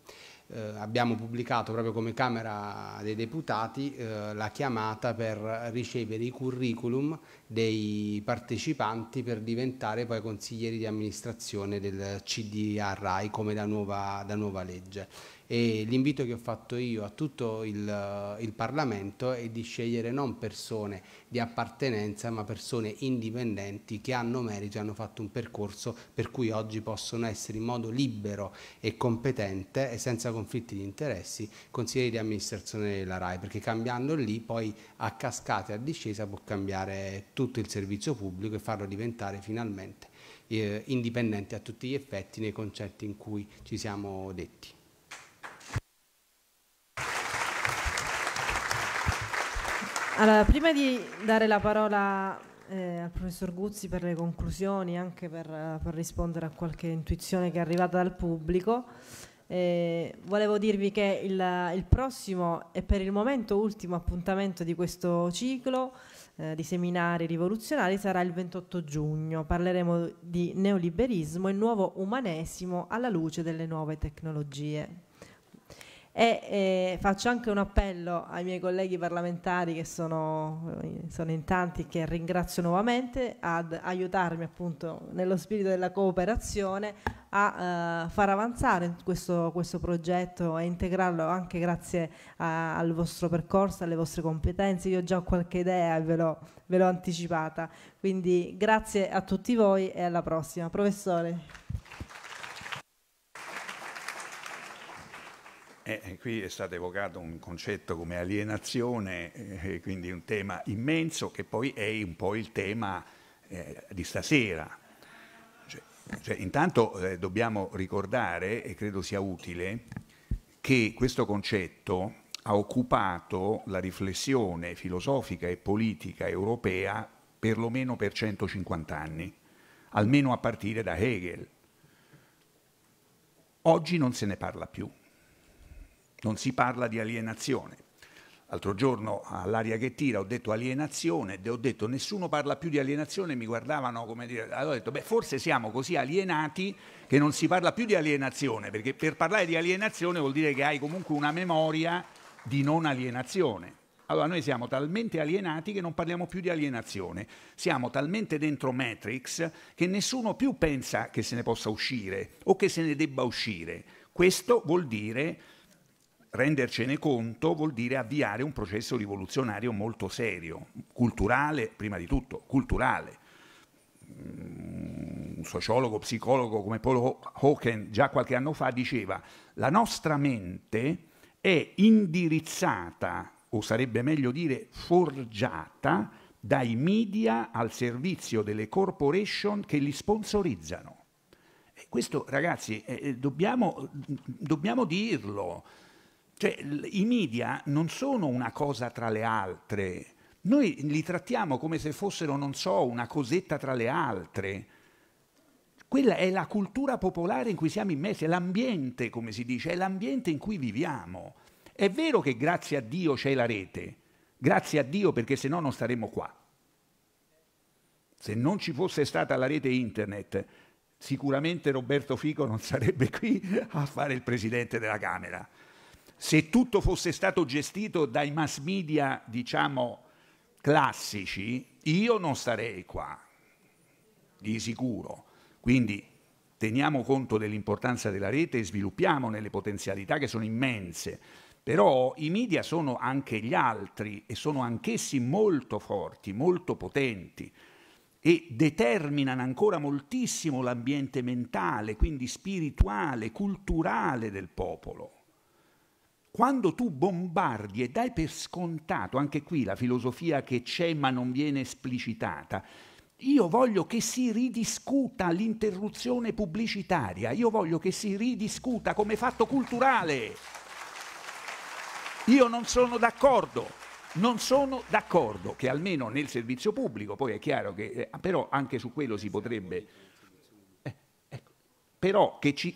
eh, abbiamo pubblicato proprio come Camera dei Deputati eh, la chiamata per ricevere i curriculum dei partecipanti per diventare poi consiglieri di amministrazione del CDA RAI come da nuova, da nuova legge e l'invito che ho fatto io a tutto il, il, Parlamento è di scegliere non persone di appartenenza ma persone indipendenti che hanno merito e hanno fatto un percorso per cui oggi possono essere in modo libero e competente e senza conflitti di interessi consiglieri di amministrazione della RAI perché cambiando lì poi a cascata e a discesa può cambiare tutto il servizio pubblico e farlo diventare finalmente eh, indipendente a tutti gli effetti nei concetti in cui ci siamo detti. Allora, prima di dare la parola eh, al professor Guzzi per le conclusioni, anche per, eh, per, rispondere a qualche intuizione che è arrivata dal pubblico, eh, volevo dirvi che il, il, prossimo e per il momento ultimo appuntamento di questo ciclo eh, di seminari rivoluzionari sarà il 28 giugno. Parleremo di neoliberismo e nuovo umanesimo alla luce delle nuove tecnologie. E eh, faccio anche un appello ai miei colleghi parlamentari che sono, sono in tanti che ringrazio nuovamente ad aiutarmi appunto nello spirito della cooperazione a eh, far avanzare questo, questo, progetto e integrarlo anche grazie a, al vostro percorso, alle vostre competenze. Io ho già qualche idea e ve l'ho anticipata. Quindi grazie a tutti voi e alla prossima. Professore. Eh, eh, qui è stato evocato un concetto come alienazione, eh, eh, quindi un tema immenso che poi è un po' il tema eh, di stasera. Cioè, cioè, intanto eh, dobbiamo ricordare, e credo sia utile, che questo concetto ha occupato la riflessione filosofica e politica europea perlomeno per 150 anni, almeno a partire da Hegel. Oggi non se ne parla più non si parla di alienazione. L'altro giorno all'aria che tira ho detto alienazione e ho detto nessuno parla più di alienazione, mi guardavano come dire, allora ho detto beh forse siamo così alienati che non si parla più di alienazione, perché per parlare di alienazione vuol dire che hai comunque una memoria di non alienazione. Allora noi siamo talmente alienati che non parliamo più di alienazione, siamo talmente dentro Matrix che nessuno più pensa che se ne possa uscire o che se ne debba uscire. Questo vuol dire rendercene conto vuol dire avviare un processo rivoluzionario molto serio, culturale, prima di tutto, culturale. Mm, un sociologo, psicologo come Paul Hawken già qualche anno fa diceva la nostra mente è indirizzata, o sarebbe meglio dire forgiata, dai media al servizio delle corporation che li sponsorizzano. E questo, ragazzi, eh, eh dobbiamo, mm, dobbiamo dirlo. Cioè, i media non sono una cosa tra le altre, noi li trattiamo come se fossero, non so, una cosetta tra le altre. Quella è la cultura popolare in cui siamo immersi, è l'ambiente, come si dice, è l'ambiente in cui viviamo. È vero che grazie a Dio c'è la rete, grazie a Dio perché se no non staremmo qua. Se non ci fosse stata la rete internet, sicuramente Roberto Fico non sarebbe qui a fare il presidente della Camera se tutto fosse stato gestito dai mass media, diciamo, classici, io non starei qua, di sicuro. Quindi teniamo conto dell'importanza della rete e sviluppiamone le potenzialità che sono immense. Però i media sono anche gli altri e sono anch'essi molto forti, molto potenti e determinano ancora moltissimo l'ambiente mentale, quindi spirituale, culturale del popolo. Quando tu bombardi e dai per scontato, anche qui la filosofia che c'è ma non viene esplicitata, io voglio che si ridiscuta l'interruzione pubblicitaria, io voglio che si ridiscuta come fatto culturale. Io non sono d'accordo, non sono d'accordo che almeno nel servizio pubblico, poi è chiaro che eh, però anche su quello si potrebbe... Eh, ecco, però che ci,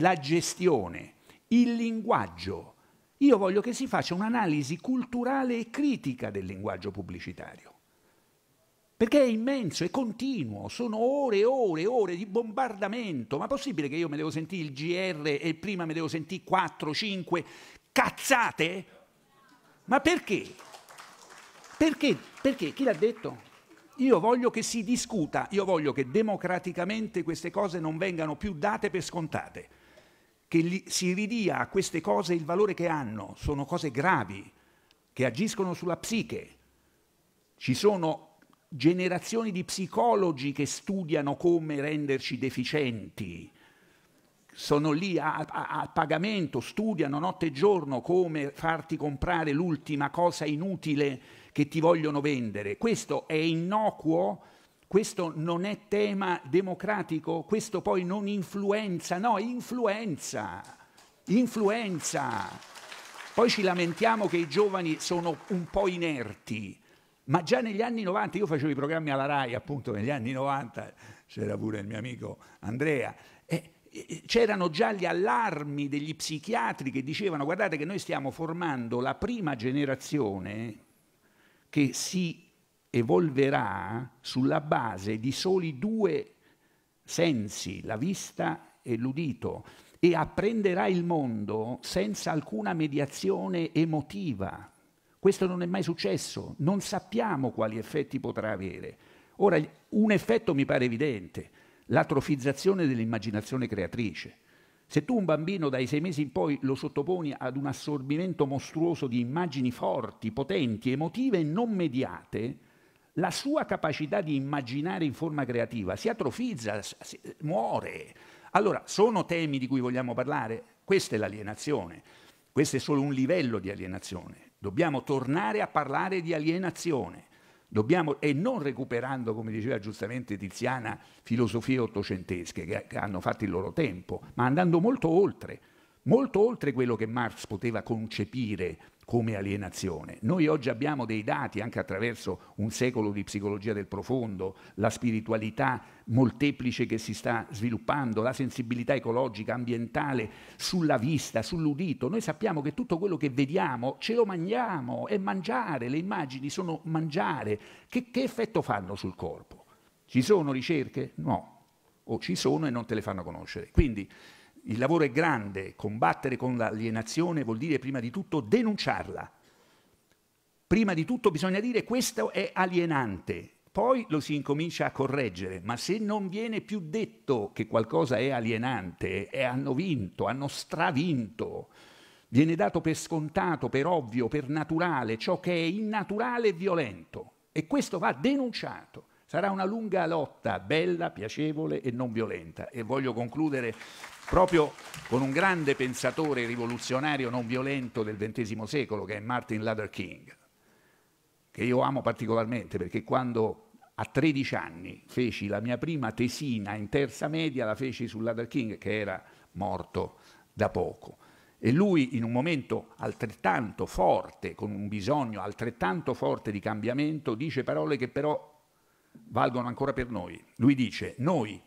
la gestione, il linguaggio, io voglio che si faccia un'analisi culturale e critica del linguaggio pubblicitario. Perché è immenso, è continuo, sono ore e ore e ore di bombardamento. Ma è possibile che io me devo sentire il GR e prima me devo sentire 4, 5 cazzate? Ma perché? Perché? Perché? Chi l'ha detto? Io voglio che si discuta, io voglio che democraticamente queste cose non vengano più date per scontate che gli, si ridia a queste cose il valore che hanno, sono cose gravi, che agiscono sulla psiche. Ci sono generazioni di psicologi che studiano come renderci deficienti, sono lì a, a, a, pagamento, studiano notte e giorno come farti comprare l'ultima cosa inutile che ti vogliono vendere. Questo è innocuo questo non è tema democratico, questo poi non influenza, no, influenza, influenza. Poi ci lamentiamo che i giovani sono un po' inerti, ma già negli anni 90, io facevo i programmi alla RAI appunto negli anni 90, c'era pure il mio amico Andrea, e c'erano già gli allarmi degli psichiatri che dicevano guardate che noi stiamo formando la prima generazione che si evolverà sulla base di soli due sensi, la vista e l'udito, e apprenderà il mondo senza alcuna mediazione emotiva. Questo non è mai successo, non sappiamo quali effetti potrà avere. Ora, un effetto mi pare evidente, l'atrofizzazione dell'immaginazione creatrice. Se tu un bambino dai sei mesi in poi lo sottoponi ad un assorbimento mostruoso di immagini forti, potenti, emotive e non mediate, la sua capacità di immaginare in forma creativa si atrofizza, si, muore. Allora, sono temi di cui vogliamo parlare? Questa è l'alienazione, questo è solo un livello di alienazione. Dobbiamo tornare a parlare di alienazione. Dobbiamo, e non recuperando, come diceva giustamente Tiziana, filosofie ottocentesche che, che hanno fatto il loro tempo, ma andando molto oltre, molto oltre quello che Marx poteva concepire come alienazione. Noi oggi abbiamo dei dati, anche attraverso un secolo di psicologia del profondo, la spiritualità molteplice che si sta sviluppando, la sensibilità ecologica, ambientale, sulla vista, sull'udito. Noi sappiamo che tutto quello che vediamo ce lo mangiamo, è mangiare, le immagini sono mangiare. Che, che effetto fanno sul corpo? Ci sono ricerche? No. O ci sono e non te le fanno conoscere. Quindi il lavoro è grande, combattere con l'alienazione vuol dire prima di tutto denunciarla. Prima di tutto bisogna dire questo è alienante, poi lo si incomincia a correggere, ma se non viene più detto che qualcosa è alienante, è hanno vinto, hanno stravinto, viene dato per scontato, per ovvio, per naturale, ciò che è innaturale e violento. E questo va denunciato. Sarà una lunga lotta, bella, piacevole e non violenta. E voglio concludere proprio con un grande pensatore rivoluzionario non violento del XX secolo, che è Martin Luther King, che io amo particolarmente perché quando a 13 anni feci la mia prima tesina in terza media, la feci su Luther King, che era morto da poco. E lui, in un momento altrettanto forte, con un bisogno altrettanto forte di cambiamento, dice parole che però valgono ancora per noi. Lui dice, noi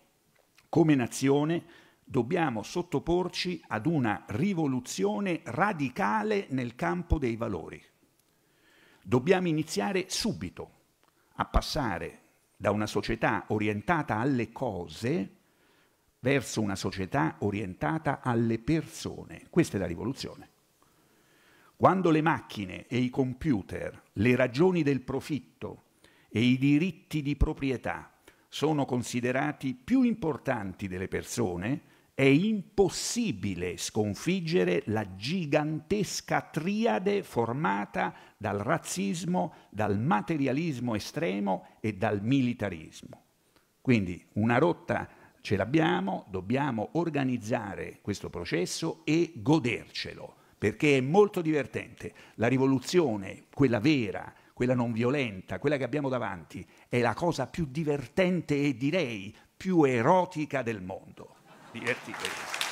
come nazione dobbiamo sottoporci ad una rivoluzione radicale nel campo dei valori. Dobbiamo iniziare subito a passare da una società orientata alle cose verso una società orientata alle persone. Questa è la rivoluzione. Quando le macchine e i computer, le ragioni del profitto, e i diritti di proprietà sono considerati più importanti delle persone, è impossibile sconfiggere la gigantesca triade formata dal razzismo, dal materialismo estremo e dal militarismo. Quindi una rotta ce l'abbiamo, dobbiamo organizzare questo processo e godercelo, perché è molto divertente. La rivoluzione, quella vera, quella non violenta, quella che abbiamo davanti, è la cosa più divertente e direi più erotica del mondo. Divertitevi.